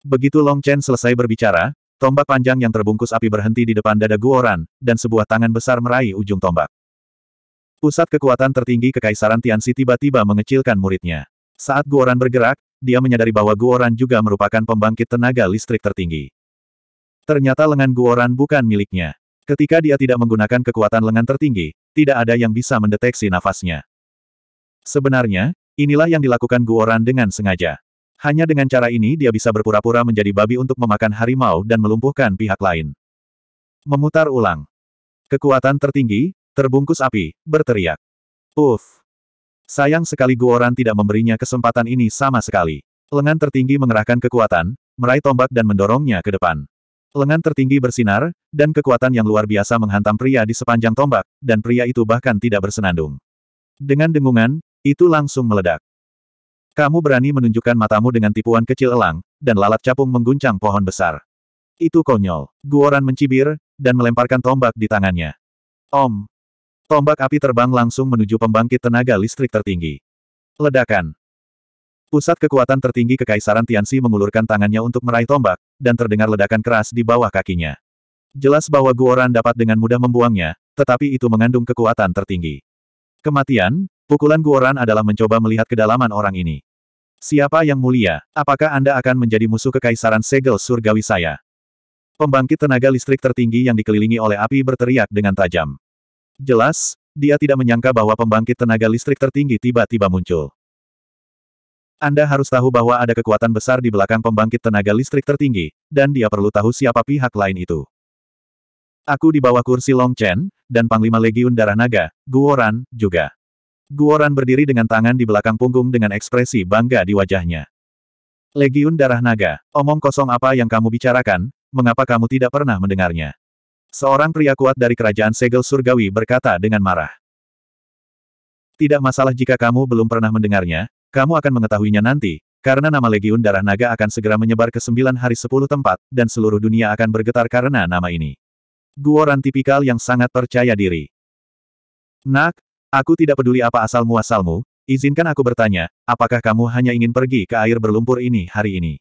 Begitu Long Chen selesai berbicara, tombak panjang yang terbungkus api berhenti di depan dada Guoran, dan sebuah tangan besar meraih ujung tombak. Pusat kekuatan tertinggi Kekaisaran Tianxi tiba-tiba mengecilkan muridnya. Saat Guoran bergerak, dia menyadari bahwa Guoran juga merupakan pembangkit tenaga listrik tertinggi. Ternyata lengan Guoran bukan miliknya. Ketika dia tidak menggunakan kekuatan lengan tertinggi, tidak ada yang bisa mendeteksi nafasnya. Sebenarnya, inilah yang dilakukan Guoran dengan sengaja. Hanya dengan cara ini dia bisa berpura-pura menjadi babi untuk memakan harimau dan melumpuhkan pihak lain. Memutar ulang. Kekuatan tertinggi, terbungkus api, berteriak. Uff. Sayang sekali Guoran tidak memberinya kesempatan ini sama sekali. Lengan tertinggi mengerahkan kekuatan, meraih tombak dan mendorongnya ke depan. Lengan tertinggi bersinar, dan kekuatan yang luar biasa menghantam pria di sepanjang tombak, dan pria itu bahkan tidak bersenandung. Dengan dengungan, itu langsung meledak. Kamu berani menunjukkan matamu dengan tipuan kecil elang, dan lalat capung mengguncang pohon besar. Itu konyol. Guoran mencibir, dan melemparkan tombak di tangannya. Om. Tombak api terbang langsung menuju pembangkit tenaga listrik tertinggi. Ledakan. Pusat kekuatan tertinggi Kekaisaran Tianxi mengulurkan tangannya untuk meraih tombak, dan terdengar ledakan keras di bawah kakinya. Jelas bahwa Guoran dapat dengan mudah membuangnya, tetapi itu mengandung kekuatan tertinggi. Kematian, pukulan Guoran adalah mencoba melihat kedalaman orang ini. Siapa yang mulia, apakah Anda akan menjadi musuh Kekaisaran Segel Surgawi saya? Pembangkit tenaga listrik tertinggi yang dikelilingi oleh api berteriak dengan tajam. Jelas, dia tidak menyangka bahwa pembangkit tenaga listrik tertinggi tiba-tiba muncul. Anda harus tahu bahwa ada kekuatan besar di belakang pembangkit tenaga listrik tertinggi, dan dia perlu tahu siapa pihak lain itu. Aku di bawah kursi Long Chen, dan Panglima Legiun Darah Naga, Guoran, juga. Guoran berdiri dengan tangan di belakang punggung dengan ekspresi bangga di wajahnya. Legiun Darah Naga, omong kosong apa yang kamu bicarakan, mengapa kamu tidak pernah mendengarnya? Seorang pria kuat dari kerajaan Segel Surgawi berkata dengan marah. Tidak masalah jika kamu belum pernah mendengarnya, kamu akan mengetahuinya nanti, karena nama Legiun Darah Naga akan segera menyebar ke sembilan hari sepuluh tempat, dan seluruh dunia akan bergetar karena nama ini. Guoran tipikal yang sangat percaya diri. Nak, aku tidak peduli apa asal-muasalmu, izinkan aku bertanya, apakah kamu hanya ingin pergi ke air berlumpur ini hari ini?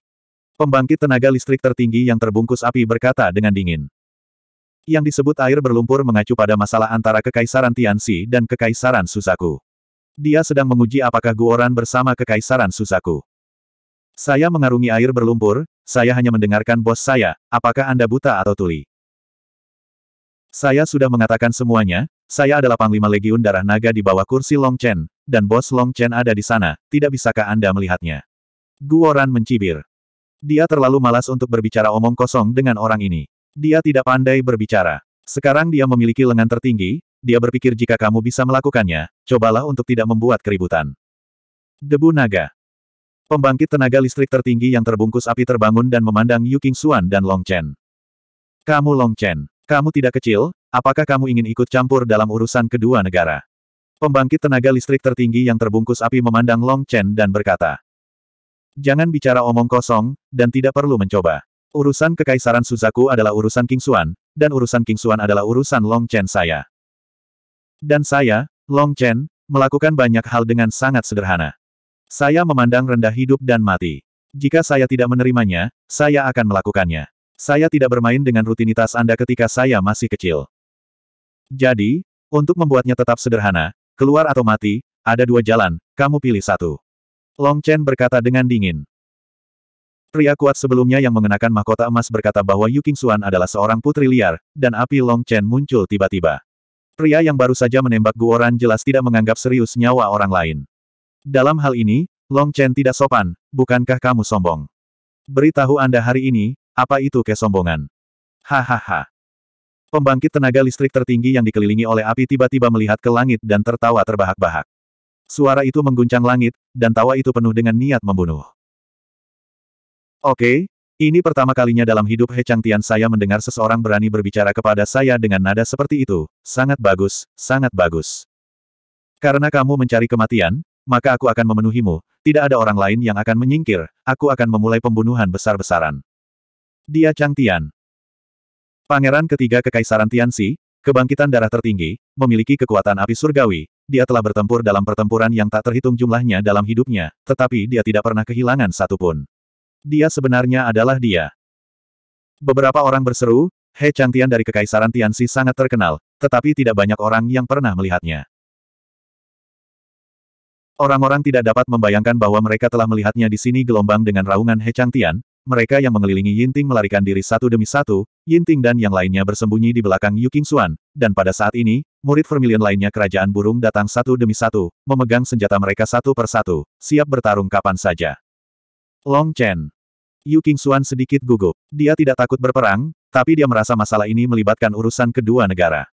Pembangkit tenaga listrik tertinggi yang terbungkus api berkata dengan dingin. Yang disebut air berlumpur mengacu pada masalah antara Kekaisaran Tianxi dan Kekaisaran Susaku. Dia sedang menguji apakah Guoran bersama Kekaisaran Susaku. Saya mengarungi air berlumpur, saya hanya mendengarkan bos saya, apakah Anda buta atau tuli? Saya sudah mengatakan semuanya, saya adalah Panglima Legiun Darah Naga di bawah kursi Long Chen, dan bos Long Chen ada di sana, tidak bisakah Anda melihatnya? Guoran mencibir. Dia terlalu malas untuk berbicara omong kosong dengan orang ini. Dia tidak pandai berbicara. Sekarang dia memiliki lengan tertinggi, dia berpikir jika kamu bisa melakukannya, cobalah untuk tidak membuat keributan. Debu naga. Pembangkit tenaga listrik tertinggi yang terbungkus api terbangun dan memandang Yu King Xuan dan Long Chen. Kamu Long Chen, kamu tidak kecil, apakah kamu ingin ikut campur dalam urusan kedua negara? Pembangkit tenaga listrik tertinggi yang terbungkus api memandang Long Chen dan berkata, Jangan bicara omong kosong, dan tidak perlu mencoba. Urusan Kekaisaran Suzaku adalah urusan King Xuan, dan urusan King Xuan adalah urusan Long Chen saya. Dan saya, Long Chen, melakukan banyak hal dengan sangat sederhana. Saya memandang rendah hidup dan mati. Jika saya tidak menerimanya, saya akan melakukannya. Saya tidak bermain dengan rutinitas Anda ketika saya masih kecil. Jadi, untuk membuatnya tetap sederhana, keluar atau mati, ada dua jalan, kamu pilih satu. Long Chen berkata dengan dingin. Pria kuat sebelumnya yang mengenakan mahkota emas berkata bahwa Yu Xuan adalah seorang putri liar, dan api Long Chen muncul tiba-tiba. Pria yang baru saja menembak Guoran jelas tidak menganggap serius nyawa orang lain. Dalam hal ini, Long Chen tidak sopan, bukankah kamu sombong? Beritahu Anda hari ini, apa itu kesombongan? Hahaha. Pembangkit tenaga listrik tertinggi yang dikelilingi oleh api tiba-tiba melihat ke langit dan tertawa terbahak-bahak. Suara itu mengguncang langit, dan tawa itu penuh dengan niat membunuh. Oke, ini pertama kalinya dalam hidup He Chang Tian saya mendengar seseorang berani berbicara kepada saya dengan nada seperti itu. Sangat bagus, sangat bagus. Karena kamu mencari kematian, maka aku akan memenuhimu. Tidak ada orang lain yang akan menyingkir. Aku akan memulai pembunuhan besar-besaran. Dia Chang Tian. Pangeran ketiga Kekaisaran Tianxi, kebangkitan darah tertinggi, memiliki kekuatan api surgawi. Dia telah bertempur dalam pertempuran yang tak terhitung jumlahnya dalam hidupnya, tetapi dia tidak pernah kehilangan satupun. Dia sebenarnya adalah dia. Beberapa orang berseru, He Tian dari Kekaisaran Tianxi sangat terkenal, tetapi tidak banyak orang yang pernah melihatnya. Orang-orang tidak dapat membayangkan bahwa mereka telah melihatnya di sini gelombang dengan raungan He Tian, mereka yang mengelilingi Yinting melarikan diri satu demi satu, Yinting dan yang lainnya bersembunyi di belakang Yu Xuan, dan pada saat ini, murid vermilion lainnya kerajaan burung datang satu demi satu, memegang senjata mereka satu per satu, siap bertarung kapan saja. Long Chen. Yu Xuan sedikit gugup. Dia tidak takut berperang, tapi dia merasa masalah ini melibatkan urusan kedua negara.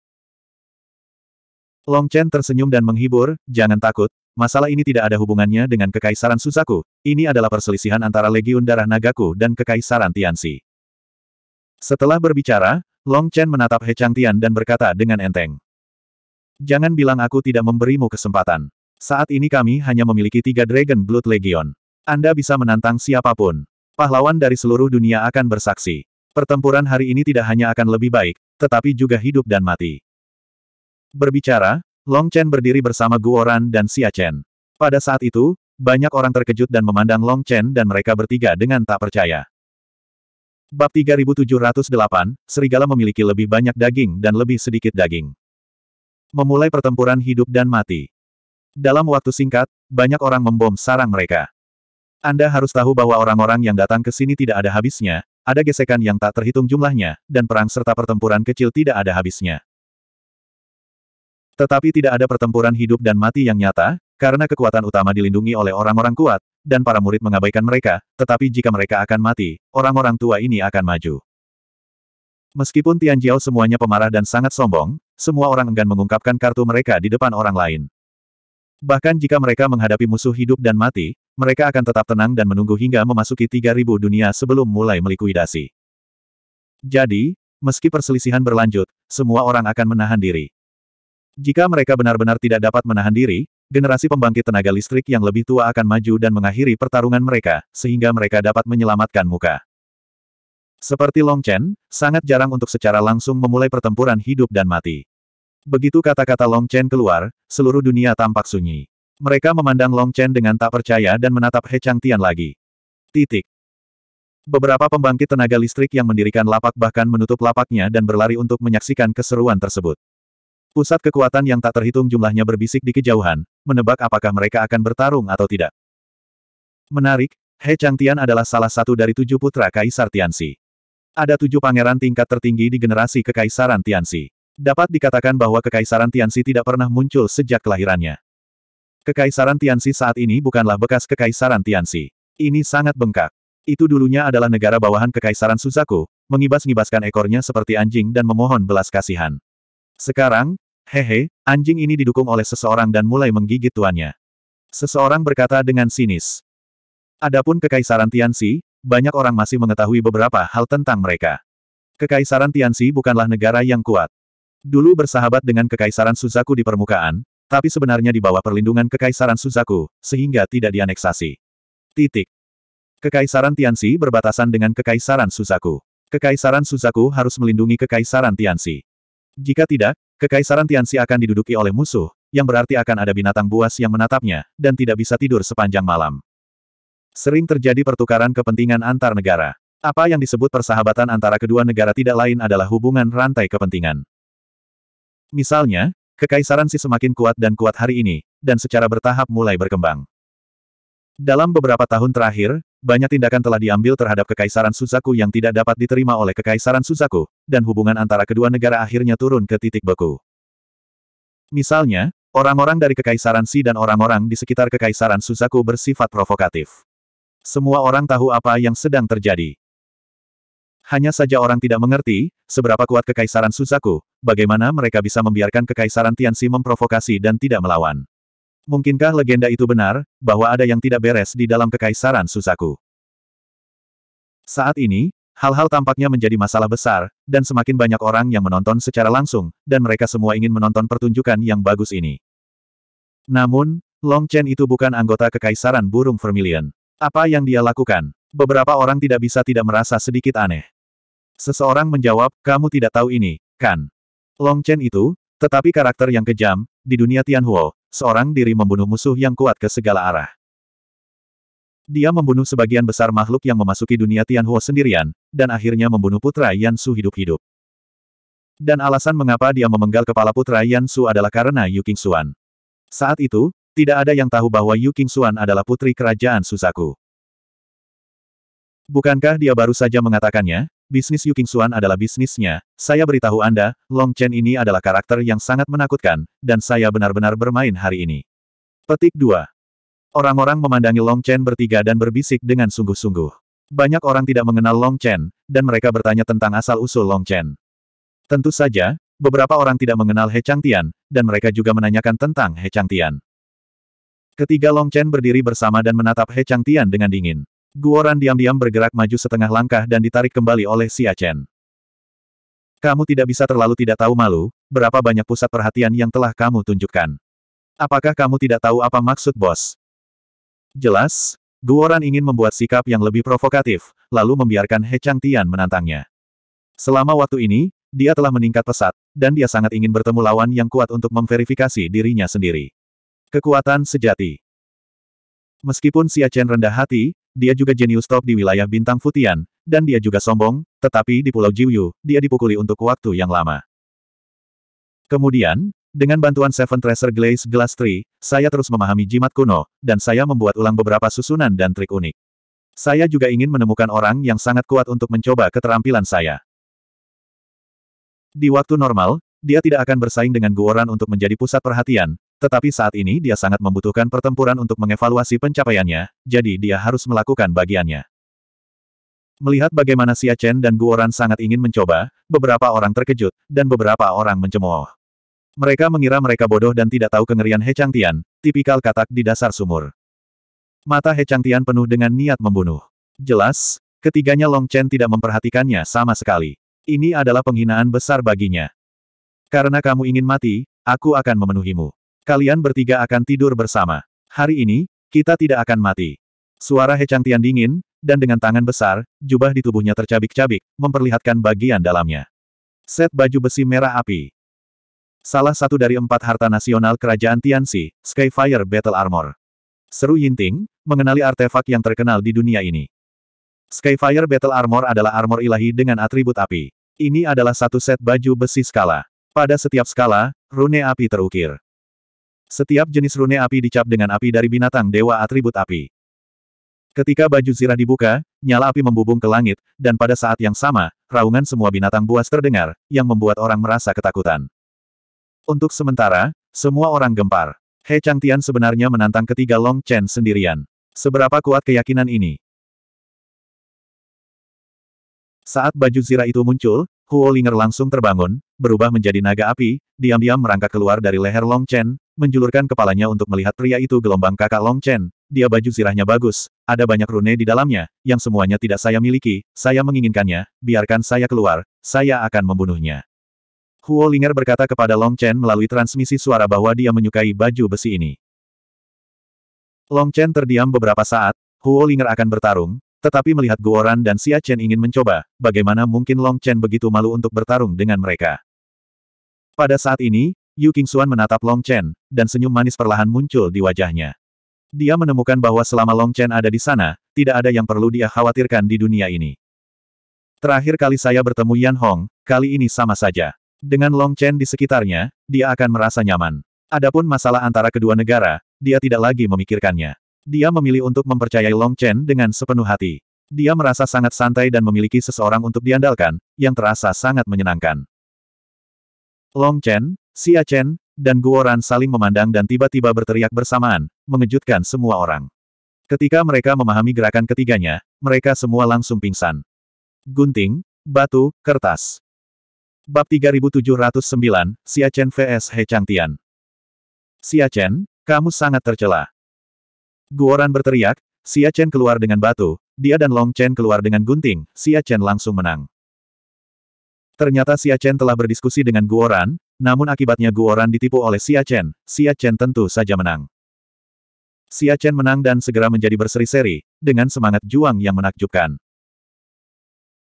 Long Chen tersenyum dan menghibur, jangan takut, masalah ini tidak ada hubungannya dengan Kekaisaran Suzaku, ini adalah perselisihan antara Legiun Darah Nagaku dan Kekaisaran Tianxi. Setelah berbicara, Long Chen menatap He Chang Tian dan berkata dengan enteng. Jangan bilang aku tidak memberimu kesempatan. Saat ini kami hanya memiliki tiga Dragon Blood Legion. Anda bisa menantang siapapun. Pahlawan dari seluruh dunia akan bersaksi. Pertempuran hari ini tidak hanya akan lebih baik, tetapi juga hidup dan mati. Berbicara, Long Chen berdiri bersama Guoran dan Xia Chen. Pada saat itu, banyak orang terkejut dan memandang Long Chen dan mereka bertiga dengan tak percaya. Bab 3708, Serigala memiliki lebih banyak daging dan lebih sedikit daging. Memulai pertempuran hidup dan mati. Dalam waktu singkat, banyak orang membom sarang mereka. Anda harus tahu bahwa orang-orang yang datang ke sini tidak ada habisnya, ada gesekan yang tak terhitung jumlahnya, dan perang serta pertempuran kecil tidak ada habisnya. Tetapi tidak ada pertempuran hidup dan mati yang nyata, karena kekuatan utama dilindungi oleh orang-orang kuat, dan para murid mengabaikan mereka, tetapi jika mereka akan mati, orang-orang tua ini akan maju. Meskipun Tian Jiao semuanya pemarah dan sangat sombong, semua orang enggan mengungkapkan kartu mereka di depan orang lain. Bahkan jika mereka menghadapi musuh hidup dan mati, mereka akan tetap tenang dan menunggu hingga memasuki 3000 dunia sebelum mulai melikuidasi. Jadi, meski perselisihan berlanjut, semua orang akan menahan diri. Jika mereka benar-benar tidak dapat menahan diri, generasi pembangkit tenaga listrik yang lebih tua akan maju dan mengakhiri pertarungan mereka, sehingga mereka dapat menyelamatkan muka. Seperti Long Chen, sangat jarang untuk secara langsung memulai pertempuran hidup dan mati. Begitu kata-kata Long Chen keluar, seluruh dunia tampak sunyi. Mereka memandang Long Chen dengan tak percaya dan menatap He Chang Tian lagi. Titik. Beberapa pembangkit tenaga listrik yang mendirikan lapak bahkan menutup lapaknya dan berlari untuk menyaksikan keseruan tersebut. Pusat kekuatan yang tak terhitung jumlahnya berbisik di kejauhan, menebak apakah mereka akan bertarung atau tidak. Menarik, He Chang Tian adalah salah satu dari tujuh putra Kaisar Tianxi. Ada tujuh pangeran tingkat tertinggi di generasi kekaisaran Tianxi. Dapat dikatakan bahwa Kekaisaran Tianxi tidak pernah muncul sejak kelahirannya. Kekaisaran Tianxi saat ini bukanlah bekas Kekaisaran Tianxi. Ini sangat bengkak. Itu dulunya adalah negara bawahan Kekaisaran Suzaku, mengibas-ngibaskan ekornya seperti anjing dan memohon belas kasihan. Sekarang, hehe, anjing ini didukung oleh seseorang dan mulai menggigit tuannya. Seseorang berkata dengan sinis. Adapun Kekaisaran Tianxi, banyak orang masih mengetahui beberapa hal tentang mereka. Kekaisaran Tianxi bukanlah negara yang kuat. Dulu bersahabat dengan Kekaisaran Suzaku di permukaan, tapi sebenarnya di bawah perlindungan Kekaisaran Suzaku, sehingga tidak dianeksasi. Titik. Kekaisaran Tianxi berbatasan dengan Kekaisaran Suzaku. Kekaisaran Suzaku harus melindungi Kekaisaran Tianxi. Jika tidak, Kekaisaran Tianxi akan diduduki oleh musuh, yang berarti akan ada binatang buas yang menatapnya, dan tidak bisa tidur sepanjang malam. Sering terjadi pertukaran kepentingan antar negara. Apa yang disebut persahabatan antara kedua negara tidak lain adalah hubungan rantai kepentingan. Misalnya, kekaisaran Si semakin kuat dan kuat hari ini, dan secara bertahap mulai berkembang. Dalam beberapa tahun terakhir, banyak tindakan telah diambil terhadap Kekaisaran Suzaku yang tidak dapat diterima oleh Kekaisaran Suzaku, dan hubungan antara kedua negara akhirnya turun ke titik beku. Misalnya, orang-orang dari Kekaisaran Si dan orang-orang di sekitar Kekaisaran Suzaku bersifat provokatif. Semua orang tahu apa yang sedang terjadi. Hanya saja orang tidak mengerti, seberapa kuat kekaisaran Suzaku, bagaimana mereka bisa membiarkan kekaisaran Tianxi memprovokasi dan tidak melawan. Mungkinkah legenda itu benar, bahwa ada yang tidak beres di dalam kekaisaran Suzaku? Saat ini, hal-hal tampaknya menjadi masalah besar, dan semakin banyak orang yang menonton secara langsung, dan mereka semua ingin menonton pertunjukan yang bagus ini. Namun, Long Chen itu bukan anggota kekaisaran burung vermilion. Apa yang dia lakukan? Beberapa orang tidak bisa tidak merasa sedikit aneh. Seseorang menjawab, kamu tidak tahu ini, kan? Long Chen itu, tetapi karakter yang kejam, di dunia Tianhuo, seorang diri membunuh musuh yang kuat ke segala arah. Dia membunuh sebagian besar makhluk yang memasuki dunia Tianhuo sendirian, dan akhirnya membunuh putra Yan Su hidup-hidup. Dan alasan mengapa dia memenggal kepala putra Yan Su adalah karena Yu Xuan. Saat itu, tidak ada yang tahu bahwa Yu Xuan adalah putri kerajaan Suzaku. Bukankah dia baru saja mengatakannya, bisnis Yu Qingxuan adalah bisnisnya, saya beritahu Anda, Long Chen ini adalah karakter yang sangat menakutkan, dan saya benar-benar bermain hari ini. Petik 2. Orang-orang memandangi Long Chen bertiga dan berbisik dengan sungguh-sungguh. Banyak orang tidak mengenal Long Chen, dan mereka bertanya tentang asal-usul Long Chen. Tentu saja, beberapa orang tidak mengenal He Changtian, dan mereka juga menanyakan tentang He Changtian. Ketiga Long Chen berdiri bersama dan menatap He Changtian dengan dingin. Guoran diam-diam bergerak maju setengah langkah dan ditarik kembali oleh Xia Chen. Kamu tidak bisa terlalu tidak tahu malu, berapa banyak pusat perhatian yang telah kamu tunjukkan. Apakah kamu tidak tahu apa maksud bos? Jelas, Guoran ingin membuat sikap yang lebih provokatif, lalu membiarkan He Tian menantangnya. Selama waktu ini, dia telah meningkat pesat, dan dia sangat ingin bertemu lawan yang kuat untuk memverifikasi dirinya sendiri. Kekuatan sejati Meskipun Xia Chen rendah hati, dia juga jenius top di wilayah bintang Futian, dan dia juga sombong, tetapi di Pulau Jiuyu, dia dipukuli untuk waktu yang lama. Kemudian, dengan bantuan Seven Treasure Glaze Glass Tree, saya terus memahami jimat kuno, dan saya membuat ulang beberapa susunan dan trik unik. Saya juga ingin menemukan orang yang sangat kuat untuk mencoba keterampilan saya. Di waktu normal, dia tidak akan bersaing dengan Guoran untuk menjadi pusat perhatian, tetapi saat ini dia sangat membutuhkan pertempuran untuk mengevaluasi pencapaiannya, jadi dia harus melakukan bagiannya. Melihat bagaimana Xia Chen dan Guoran sangat ingin mencoba, beberapa orang terkejut, dan beberapa orang mencemooh. Mereka mengira mereka bodoh dan tidak tahu kengerian He Changtian, tipikal katak di dasar sumur. Mata He Changtian penuh dengan niat membunuh. Jelas, ketiganya Long Chen tidak memperhatikannya sama sekali. Ini adalah penghinaan besar baginya. Karena kamu ingin mati, aku akan memenuhimu. Kalian bertiga akan tidur bersama. Hari ini, kita tidak akan mati. Suara Tian dingin, dan dengan tangan besar, jubah di tubuhnya tercabik-cabik, memperlihatkan bagian dalamnya. Set baju besi merah api. Salah satu dari empat harta nasional kerajaan Tianxi, Skyfire Battle Armor. Seru Yinting, mengenali artefak yang terkenal di dunia ini. Skyfire Battle Armor adalah armor ilahi dengan atribut api. Ini adalah satu set baju besi skala. Pada setiap skala, rune api terukir. Setiap jenis rune api dicap dengan api dari binatang dewa atribut api. Ketika baju zirah dibuka, nyala api membubung ke langit, dan pada saat yang sama, raungan semua binatang buas terdengar, yang membuat orang merasa ketakutan. Untuk sementara, semua orang gempar. He Chang Tian sebenarnya menantang ketiga Long Chen sendirian. Seberapa kuat keyakinan ini? Saat baju zirah itu muncul, Huo Ling'er langsung terbangun, berubah menjadi naga api, diam-diam merangkak keluar dari leher Long Chen, menjulurkan kepalanya untuk melihat pria itu gelombang kakak Long Chen. Dia baju zirahnya bagus, ada banyak rune di dalamnya, yang semuanya tidak saya miliki, saya menginginkannya, biarkan saya keluar, saya akan membunuhnya. Huo Ling'er berkata kepada Long Chen melalui transmisi suara bahwa dia menyukai baju besi ini. Long Chen terdiam beberapa saat, Huo Ling'er akan bertarung, tetapi melihat Guoran dan Xia Chen ingin mencoba, bagaimana mungkin Long Chen begitu malu untuk bertarung dengan mereka. Pada saat ini, Yu Qingxuan menatap Long Chen, dan senyum manis perlahan muncul di wajahnya. Dia menemukan bahwa selama Long Chen ada di sana, tidak ada yang perlu dia khawatirkan di dunia ini. Terakhir kali saya bertemu Yan Hong, kali ini sama saja. Dengan Long Chen di sekitarnya, dia akan merasa nyaman. Adapun masalah antara kedua negara, dia tidak lagi memikirkannya. Dia memilih untuk mempercayai Long Chen dengan sepenuh hati. Dia merasa sangat santai dan memiliki seseorang untuk diandalkan, yang terasa sangat menyenangkan. Long Chen, Xia Chen, dan Guoran saling memandang dan tiba-tiba berteriak bersamaan, mengejutkan semua orang. Ketika mereka memahami gerakan ketiganya, mereka semua langsung pingsan. Gunting, batu, kertas. Bab 3709, Xia Chen vs He Chang Tian. Xia Chen, kamu sangat tercela. Guoran berteriak, Xia Chen keluar dengan batu, dia dan Long Chen keluar dengan gunting, Xia Chen langsung menang. Ternyata Xia Chen telah berdiskusi dengan Guoran, namun akibatnya Guoran ditipu oleh Xia Chen, Xia Chen tentu saja menang. Xia Chen menang dan segera menjadi berseri-seri, dengan semangat juang yang menakjubkan.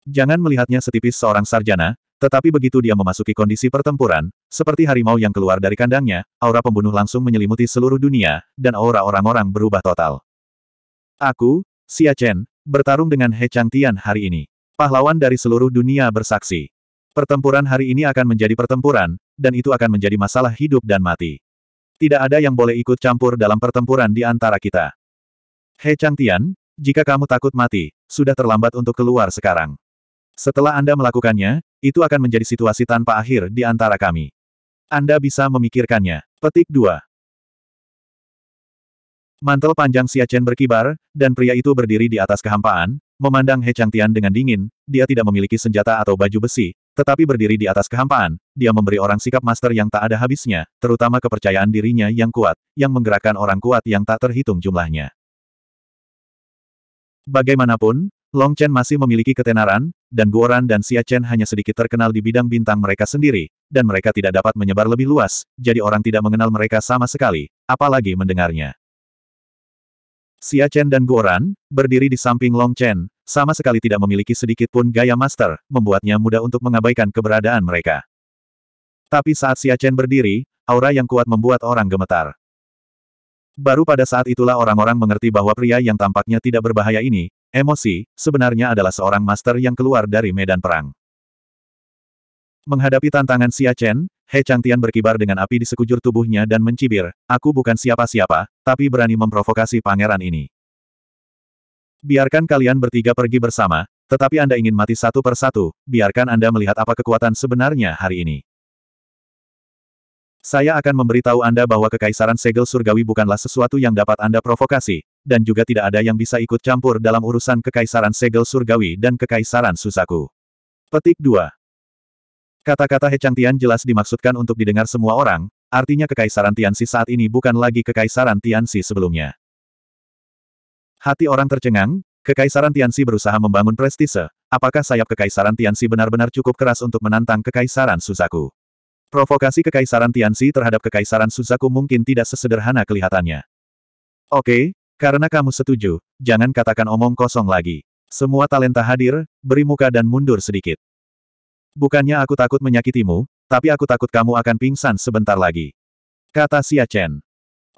Jangan melihatnya setipis seorang sarjana, tetapi begitu dia memasuki kondisi pertempuran, seperti harimau yang keluar dari kandangnya, aura pembunuh langsung menyelimuti seluruh dunia, dan aura orang-orang berubah total. Aku, Xia Chen, bertarung dengan He Chang Tian hari ini. Pahlawan dari seluruh dunia bersaksi. Pertempuran hari ini akan menjadi pertempuran, dan itu akan menjadi masalah hidup dan mati. Tidak ada yang boleh ikut campur dalam pertempuran di antara kita. He Chang Tian, jika kamu takut mati, sudah terlambat untuk keluar sekarang. Setelah Anda melakukannya, itu akan menjadi situasi tanpa akhir di antara kami. Anda bisa memikirkannya. Petik 2. Mantel panjang Chen berkibar, dan pria itu berdiri di atas kehampaan, memandang He Changtian dengan dingin, dia tidak memiliki senjata atau baju besi, tetapi berdiri di atas kehampaan, dia memberi orang sikap master yang tak ada habisnya, terutama kepercayaan dirinya yang kuat, yang menggerakkan orang kuat yang tak terhitung jumlahnya. Bagaimanapun, Long Chen masih memiliki ketenaran, dan Guoran dan Xia Chen hanya sedikit terkenal di bidang bintang mereka sendiri, dan mereka tidak dapat menyebar lebih luas, jadi orang tidak mengenal mereka sama sekali, apalagi mendengarnya. Xia Chen dan Guoran, berdiri di samping Long Chen, sama sekali tidak memiliki sedikit pun gaya master, membuatnya mudah untuk mengabaikan keberadaan mereka. Tapi saat Xia Chen berdiri, aura yang kuat membuat orang gemetar. Baru pada saat itulah orang-orang mengerti bahwa pria yang tampaknya tidak berbahaya ini, Emosi, sebenarnya adalah seorang master yang keluar dari medan perang. Menghadapi tantangan Xia Chen, He Changtian berkibar dengan api di sekujur tubuhnya dan mencibir, aku bukan siapa-siapa, tapi berani memprovokasi pangeran ini. Biarkan kalian bertiga pergi bersama, tetapi Anda ingin mati satu persatu, biarkan Anda melihat apa kekuatan sebenarnya hari ini. Saya akan memberitahu Anda bahwa kekaisaran segel surgawi bukanlah sesuatu yang dapat Anda provokasi, dan juga tidak ada yang bisa ikut campur dalam urusan kekaisaran segel surgawi dan kekaisaran Susaku. Petik 2. Kata-kata Hechang Tian jelas dimaksudkan untuk didengar semua orang, artinya kekaisaran Tianxi saat ini bukan lagi kekaisaran Tianxi sebelumnya. Hati orang tercengang, kekaisaran Tianxi berusaha membangun prestise, apakah sayap kekaisaran Tianxi benar-benar cukup keras untuk menantang kekaisaran Susaku? Provokasi Kekaisaran Tianxi terhadap Kekaisaran Suzaku mungkin tidak sesederhana kelihatannya. Oke, karena kamu setuju, jangan katakan omong kosong lagi. Semua talenta hadir, beri muka dan mundur sedikit. Bukannya aku takut menyakitimu, tapi aku takut kamu akan pingsan sebentar lagi. Kata Xia Chen.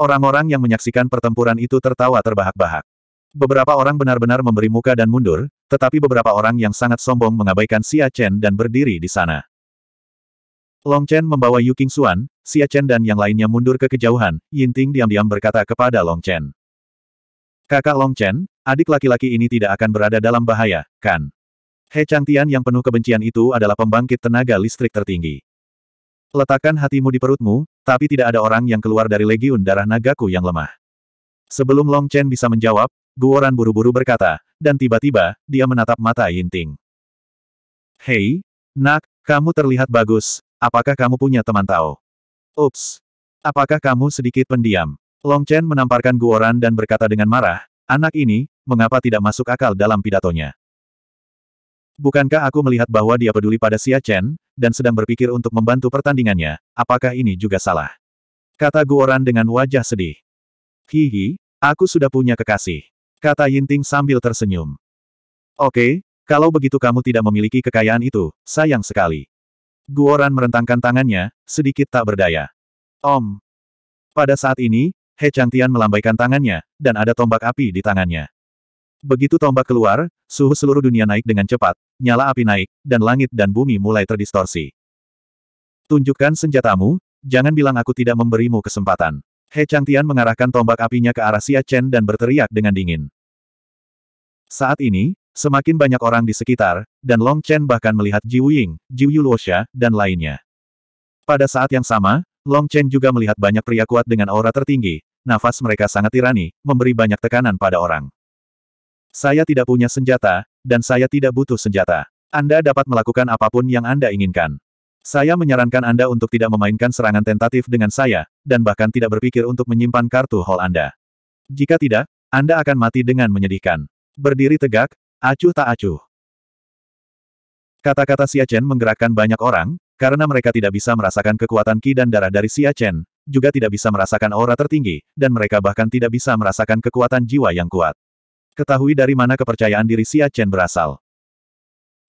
Orang-orang yang menyaksikan pertempuran itu tertawa terbahak-bahak. Beberapa orang benar-benar memberi muka dan mundur, tetapi beberapa orang yang sangat sombong mengabaikan Xia Chen dan berdiri di sana. Long Chen membawa Yu King Xuan, Xia Chen dan yang lainnya mundur ke kejauhan, Yinting diam-diam berkata kepada Long Chen. Kakak Long Chen, adik laki-laki ini tidak akan berada dalam bahaya, kan? He Changtian yang penuh kebencian itu adalah pembangkit tenaga listrik tertinggi. Letakkan hatimu di perutmu, tapi tidak ada orang yang keluar dari legiun darah nagaku yang lemah. Sebelum Long Chen bisa menjawab, Guoran buru-buru berkata, dan tiba-tiba, dia menatap mata Yinting. Hei, nak, kamu terlihat bagus, Apakah kamu punya teman Tao? Ups. Apakah kamu sedikit pendiam? Long Chen menamparkan Guoran dan berkata dengan marah, anak ini, mengapa tidak masuk akal dalam pidatonya? Bukankah aku melihat bahwa dia peduli pada Xia Chen, dan sedang berpikir untuk membantu pertandingannya, apakah ini juga salah? Kata Guoran dengan wajah sedih. Hihi, aku sudah punya kekasih. Kata Yinting sambil tersenyum. Oke, kalau begitu kamu tidak memiliki kekayaan itu, sayang sekali. Guoran merentangkan tangannya, sedikit tak berdaya. Om. Pada saat ini, He Changtian melambaikan tangannya, dan ada tombak api di tangannya. Begitu tombak keluar, suhu seluruh dunia naik dengan cepat, nyala api naik, dan langit dan bumi mulai terdistorsi. Tunjukkan senjatamu, jangan bilang aku tidak memberimu kesempatan. He Changtian mengarahkan tombak apinya ke arah Xia Chen dan berteriak dengan dingin. Saat ini, Semakin banyak orang di sekitar, dan Long Chen bahkan melihat Ji Wuying, Ji Yuluosha, dan lainnya. Pada saat yang sama, Long Chen juga melihat banyak pria kuat dengan aura tertinggi, nafas mereka sangat tirani, memberi banyak tekanan pada orang. Saya tidak punya senjata, dan saya tidak butuh senjata. Anda dapat melakukan apapun yang Anda inginkan. Saya menyarankan Anda untuk tidak memainkan serangan tentatif dengan saya, dan bahkan tidak berpikir untuk menyimpan kartu hall Anda. Jika tidak, Anda akan mati dengan menyedihkan. Berdiri tegak, Acuh tak acuh. Kata-kata Xia Chen menggerakkan banyak orang, karena mereka tidak bisa merasakan kekuatan ki dan darah dari Xia Chen, juga tidak bisa merasakan aura tertinggi, dan mereka bahkan tidak bisa merasakan kekuatan jiwa yang kuat. Ketahui dari mana kepercayaan diri Xia Chen berasal.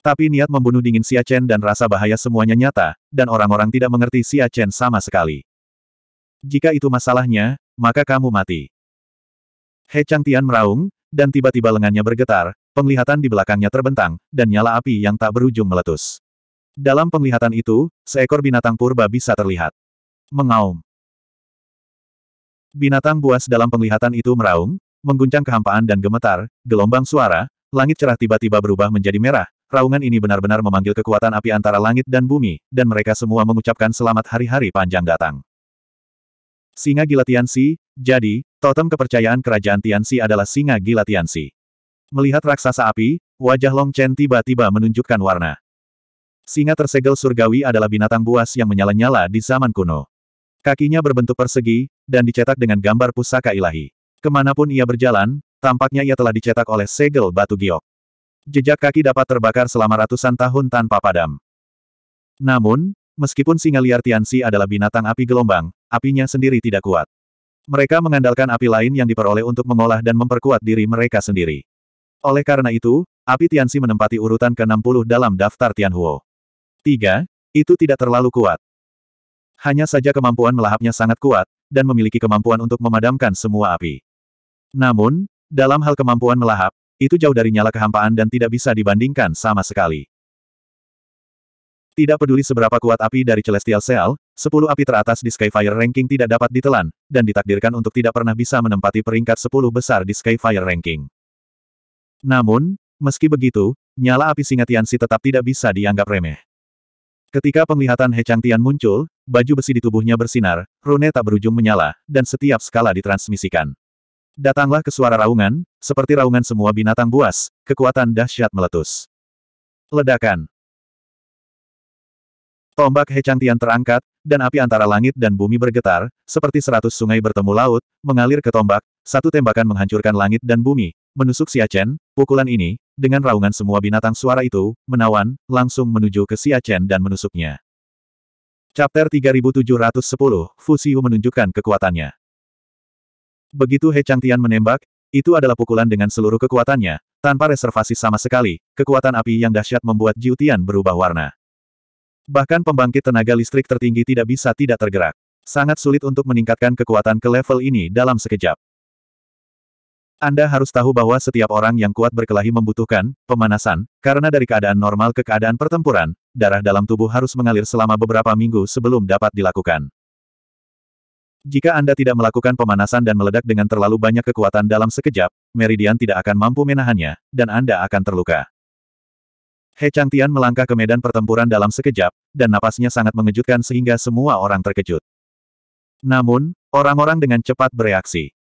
Tapi niat membunuh dingin Xia Chen dan rasa bahaya semuanya nyata, dan orang-orang tidak mengerti Xia Chen sama sekali. Jika itu masalahnya, maka kamu mati. He Chang Tian meraung, dan tiba-tiba lengannya bergetar, penglihatan di belakangnya terbentang, dan nyala api yang tak berujung meletus. Dalam penglihatan itu, seekor binatang purba bisa terlihat. Mengaum. Binatang buas dalam penglihatan itu meraung, mengguncang kehampaan dan gemetar, gelombang suara, langit cerah tiba-tiba berubah menjadi merah, raungan ini benar-benar memanggil kekuatan api antara langit dan bumi, dan mereka semua mengucapkan selamat hari-hari panjang datang. Singa Gila Tianxi, jadi, totem kepercayaan kerajaan Tianxi adalah Singa Gila Tianxi. Melihat raksasa api, wajah Long Chen tiba-tiba menunjukkan warna. Singa tersegel surgawi adalah binatang buas yang menyala-nyala di zaman kuno. Kakinya berbentuk persegi, dan dicetak dengan gambar pusaka ilahi. Kemanapun ia berjalan, tampaknya ia telah dicetak oleh segel batu giok. Jejak kaki dapat terbakar selama ratusan tahun tanpa padam. Namun, meskipun singa liar Tianxi adalah binatang api gelombang, apinya sendiri tidak kuat. Mereka mengandalkan api lain yang diperoleh untuk mengolah dan memperkuat diri mereka sendiri. Oleh karena itu, api Tianxi menempati urutan ke-60 dalam daftar Tianhuo. 3. Itu tidak terlalu kuat. Hanya saja kemampuan melahapnya sangat kuat, dan memiliki kemampuan untuk memadamkan semua api. Namun, dalam hal kemampuan melahap, itu jauh dari nyala kehampaan dan tidak bisa dibandingkan sama sekali. Tidak peduli seberapa kuat api dari Celestial Cell, 10 api teratas di Skyfire Ranking tidak dapat ditelan, dan ditakdirkan untuk tidak pernah bisa menempati peringkat 10 besar di Skyfire Ranking. Namun, meski begitu, nyala api singa Tianxi tetap tidak bisa dianggap remeh. Ketika penglihatan He Tian muncul, baju besi di tubuhnya bersinar, rune tak berujung menyala, dan setiap skala ditransmisikan. Datanglah ke suara raungan, seperti raungan semua binatang buas, kekuatan dahsyat meletus. Ledakan. Tombak He Tian terangkat, dan api antara langit dan bumi bergetar, seperti seratus sungai bertemu laut, mengalir ke tombak, satu tembakan menghancurkan langit dan bumi, Menusuk Chen. pukulan ini, dengan raungan semua binatang suara itu, menawan, langsung menuju ke Chen dan menusuknya. Chapter 3710, Fu Xiu menunjukkan kekuatannya. Begitu He Changtian menembak, itu adalah pukulan dengan seluruh kekuatannya, tanpa reservasi sama sekali, kekuatan api yang dahsyat membuat Jiu Tian berubah warna. Bahkan pembangkit tenaga listrik tertinggi tidak bisa tidak tergerak. Sangat sulit untuk meningkatkan kekuatan ke level ini dalam sekejap. Anda harus tahu bahwa setiap orang yang kuat berkelahi membutuhkan pemanasan, karena dari keadaan normal ke keadaan pertempuran, darah dalam tubuh harus mengalir selama beberapa minggu sebelum dapat dilakukan. Jika Anda tidak melakukan pemanasan dan meledak dengan terlalu banyak kekuatan dalam sekejap, Meridian tidak akan mampu menahannya, dan Anda akan terluka. He Changtian melangkah ke medan pertempuran dalam sekejap, dan napasnya sangat mengejutkan sehingga semua orang terkejut. Namun, orang-orang dengan cepat bereaksi.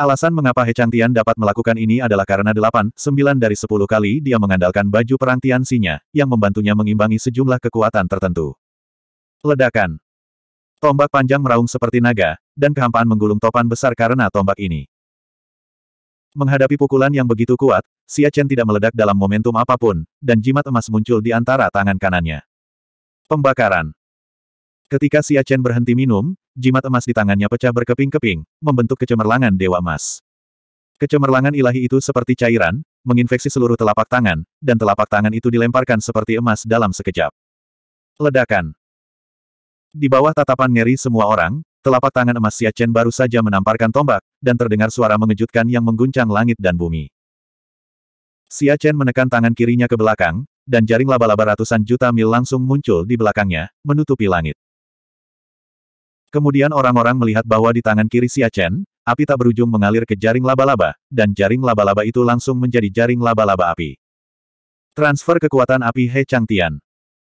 Alasan mengapa He Tian dapat melakukan ini adalah karena 8, 9 dari 10 kali dia mengandalkan baju perang Tiansinya, yang membantunya mengimbangi sejumlah kekuatan tertentu. Ledakan. Tombak panjang meraung seperti naga, dan kehampaan menggulung topan besar karena tombak ini. Menghadapi pukulan yang begitu kuat, Xia Chen tidak meledak dalam momentum apapun, dan jimat emas muncul di antara tangan kanannya. Pembakaran Ketika Xia Chen berhenti minum, jimat emas di tangannya pecah berkeping-keping, membentuk kecemerlangan dewa emas. Kecemerlangan ilahi itu seperti cairan, menginfeksi seluruh telapak tangan, dan telapak tangan itu dilemparkan seperti emas dalam sekejap. Ledakan. Di bawah tatapan ngeri semua orang, telapak tangan emas Siachen baru saja menamparkan tombak, dan terdengar suara mengejutkan yang mengguncang langit dan bumi. Siachen menekan tangan kirinya ke belakang, dan jaring laba-laba ratusan juta mil langsung muncul di belakangnya, menutupi langit. Kemudian orang-orang melihat bahwa di tangan kiri Xia Chen, api tak berujung mengalir ke jaring laba-laba, dan jaring laba-laba itu langsung menjadi jaring laba-laba api. Transfer kekuatan api He Chang Tian.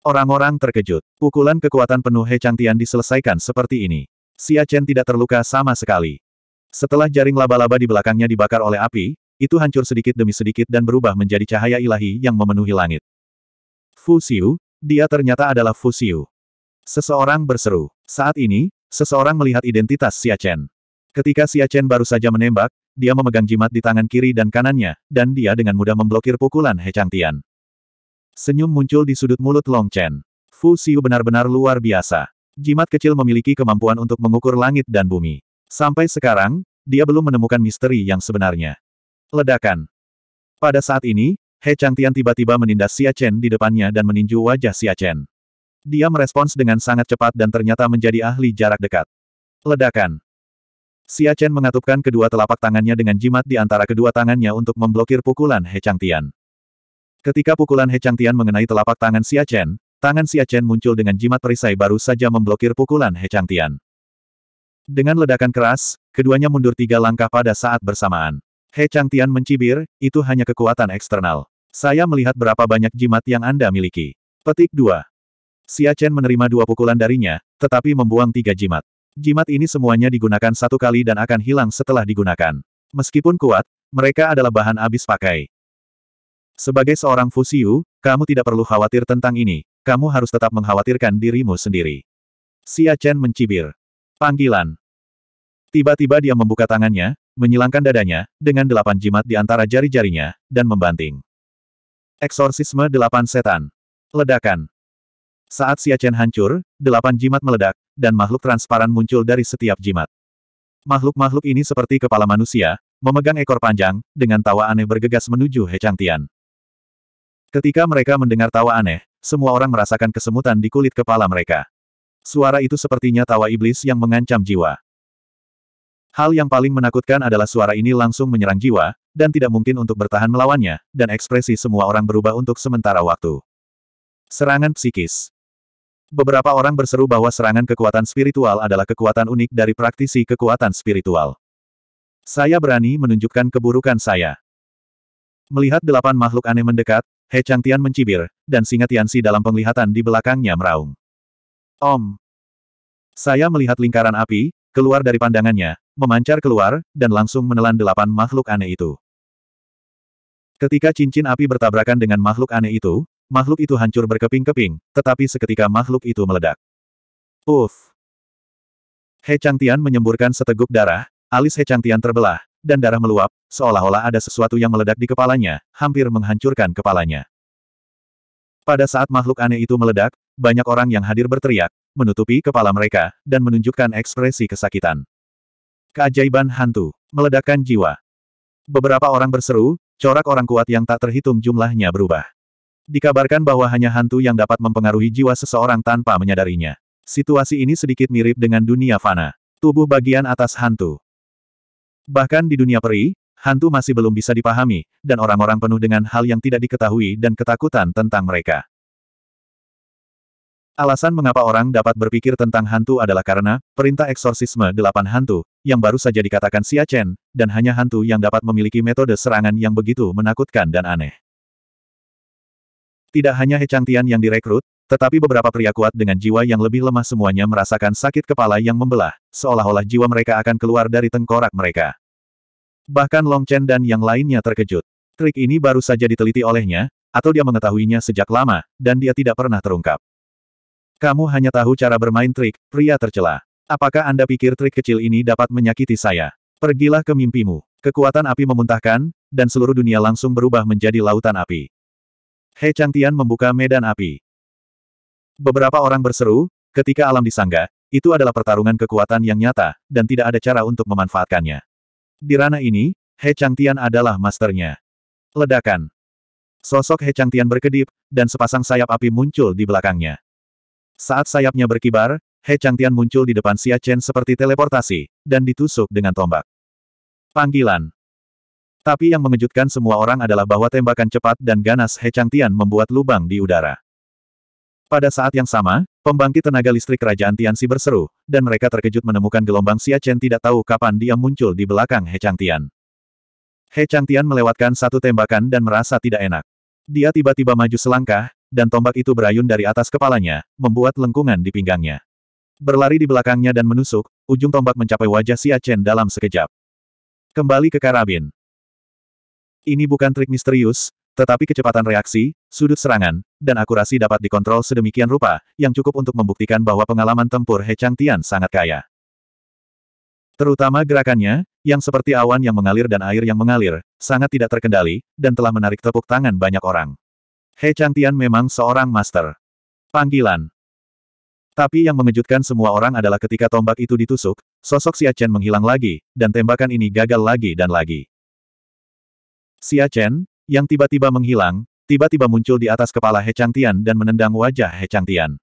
Orang-orang terkejut. Pukulan kekuatan penuh He Chang Tian diselesaikan seperti ini. Xia Chen tidak terluka sama sekali. Setelah jaring laba-laba di belakangnya dibakar oleh api, itu hancur sedikit demi sedikit dan berubah menjadi cahaya ilahi yang memenuhi langit. Fu Xiu, dia ternyata adalah Fu Xiu. Seseorang berseru. Saat ini, Seseorang melihat identitas Xia Chen. Ketika Xia Chen baru saja menembak, dia memegang jimat di tangan kiri dan kanannya, dan dia dengan mudah memblokir pukulan He Changtian. Senyum muncul di sudut mulut Long Chen. Fu Xiu benar-benar luar biasa. Jimat kecil memiliki kemampuan untuk mengukur langit dan bumi. Sampai sekarang, dia belum menemukan misteri yang sebenarnya. Ledakan. Pada saat ini, He Changtian tiba-tiba menindas Xia Chen di depannya dan meninju wajah Xia Chen. Dia merespons dengan sangat cepat dan ternyata menjadi ahli jarak dekat. Ledakan. Xia Chen mengatupkan kedua telapak tangannya dengan jimat di antara kedua tangannya untuk memblokir pukulan He Changtian. Ketika pukulan He Changtian mengenai telapak tangan Xia Chen, tangan Xia Chen muncul dengan jimat perisai baru saja memblokir pukulan He Changtian. Dengan ledakan keras, keduanya mundur tiga langkah pada saat bersamaan. He Changtian mencibir, itu hanya kekuatan eksternal. Saya melihat berapa banyak jimat yang Anda miliki. Petik 2. Xia Chen menerima dua pukulan darinya, tetapi membuang tiga jimat. Jimat ini semuanya digunakan satu kali dan akan hilang setelah digunakan. Meskipun kuat, mereka adalah bahan habis pakai. Sebagai seorang Fusiu, kamu tidak perlu khawatir tentang ini, kamu harus tetap mengkhawatirkan dirimu sendiri. Xia Chen mencibir. Panggilan. Tiba-tiba dia membuka tangannya, menyilangkan dadanya, dengan delapan jimat di antara jari-jarinya, dan membanting. Eksorsisme delapan setan. Ledakan. Saat Siachen hancur, delapan jimat meledak, dan makhluk transparan muncul dari setiap jimat. Makhluk-makhluk ini seperti kepala manusia, memegang ekor panjang, dengan tawa aneh bergegas menuju He Changtian. Ketika mereka mendengar tawa aneh, semua orang merasakan kesemutan di kulit kepala mereka. Suara itu sepertinya tawa iblis yang mengancam jiwa. Hal yang paling menakutkan adalah suara ini langsung menyerang jiwa, dan tidak mungkin untuk bertahan melawannya, dan ekspresi semua orang berubah untuk sementara waktu. Serangan psikis. Beberapa orang berseru bahwa serangan kekuatan spiritual adalah kekuatan unik dari praktisi kekuatan spiritual. Saya berani menunjukkan keburukan saya. Melihat delapan makhluk aneh mendekat, He Chang Tian mencibir, dan Singa Tianxi dalam penglihatan di belakangnya meraung. Om! Saya melihat lingkaran api, keluar dari pandangannya, memancar keluar, dan langsung menelan delapan makhluk aneh itu. Ketika cincin api bertabrakan dengan makhluk aneh itu, Makhluk itu hancur berkeping-keping, tetapi seketika makhluk itu meledak. Uff! He Changtian menyemburkan seteguk darah, alis He Changtian terbelah, dan darah meluap, seolah-olah ada sesuatu yang meledak di kepalanya, hampir menghancurkan kepalanya. Pada saat makhluk aneh itu meledak, banyak orang yang hadir berteriak, menutupi kepala mereka, dan menunjukkan ekspresi kesakitan. Keajaiban hantu, meledakkan jiwa. Beberapa orang berseru, corak orang kuat yang tak terhitung jumlahnya berubah. Dikabarkan bahwa hanya hantu yang dapat mempengaruhi jiwa seseorang tanpa menyadarinya. Situasi ini sedikit mirip dengan dunia fana. Tubuh bagian atas hantu. Bahkan di dunia peri, hantu masih belum bisa dipahami, dan orang-orang penuh dengan hal yang tidak diketahui dan ketakutan tentang mereka. Alasan mengapa orang dapat berpikir tentang hantu adalah karena, perintah eksorsisme delapan hantu, yang baru saja dikatakan Xia Chen, dan hanya hantu yang dapat memiliki metode serangan yang begitu menakutkan dan aneh. Tidak hanya He Changtian yang direkrut, tetapi beberapa pria kuat dengan jiwa yang lebih lemah semuanya merasakan sakit kepala yang membelah, seolah-olah jiwa mereka akan keluar dari tengkorak mereka. Bahkan Long Chen dan yang lainnya terkejut. Trik ini baru saja diteliti olehnya, atau dia mengetahuinya sejak lama, dan dia tidak pernah terungkap. Kamu hanya tahu cara bermain trik, pria tercela. Apakah Anda pikir trik kecil ini dapat menyakiti saya? Pergilah ke mimpimu. Kekuatan api memuntahkan, dan seluruh dunia langsung berubah menjadi lautan api. He Changtian membuka medan api. Beberapa orang berseru, ketika alam disangga, itu adalah pertarungan kekuatan yang nyata, dan tidak ada cara untuk memanfaatkannya. Di ranah ini, He Changtian adalah masternya. Ledakan. Sosok He Changtian berkedip, dan sepasang sayap api muncul di belakangnya. Saat sayapnya berkibar, He Changtian muncul di depan Xia Chen seperti teleportasi, dan ditusuk dengan tombak. Panggilan. Tapi yang mengejutkan semua orang adalah bahwa tembakan cepat dan ganas He Changtian membuat lubang di udara. Pada saat yang sama, pembangkit tenaga listrik Kerajaan Tianxi berseru, dan mereka terkejut menemukan gelombang Xia Chen tidak tahu kapan dia muncul di belakang He Changtian. He Changtian melewatkan satu tembakan dan merasa tidak enak. Dia tiba-tiba maju selangkah, dan tombak itu berayun dari atas kepalanya, membuat lengkungan di pinggangnya. Berlari di belakangnya dan menusuk, ujung tombak mencapai wajah Xia Chen dalam sekejap. Kembali ke karabin, ini bukan trik misterius, tetapi kecepatan reaksi, sudut serangan, dan akurasi dapat dikontrol sedemikian rupa, yang cukup untuk membuktikan bahwa pengalaman tempur He Chang Tian sangat kaya. Terutama gerakannya, yang seperti awan yang mengalir dan air yang mengalir, sangat tidak terkendali, dan telah menarik tepuk tangan banyak orang. He Chang Tian memang seorang master. Panggilan. Tapi yang mengejutkan semua orang adalah ketika tombak itu ditusuk, sosok Xia Chen menghilang lagi, dan tembakan ini gagal lagi dan lagi. Xia Chen, yang tiba-tiba menghilang, tiba-tiba muncul di atas kepala He Changtian dan menendang wajah He Changtian.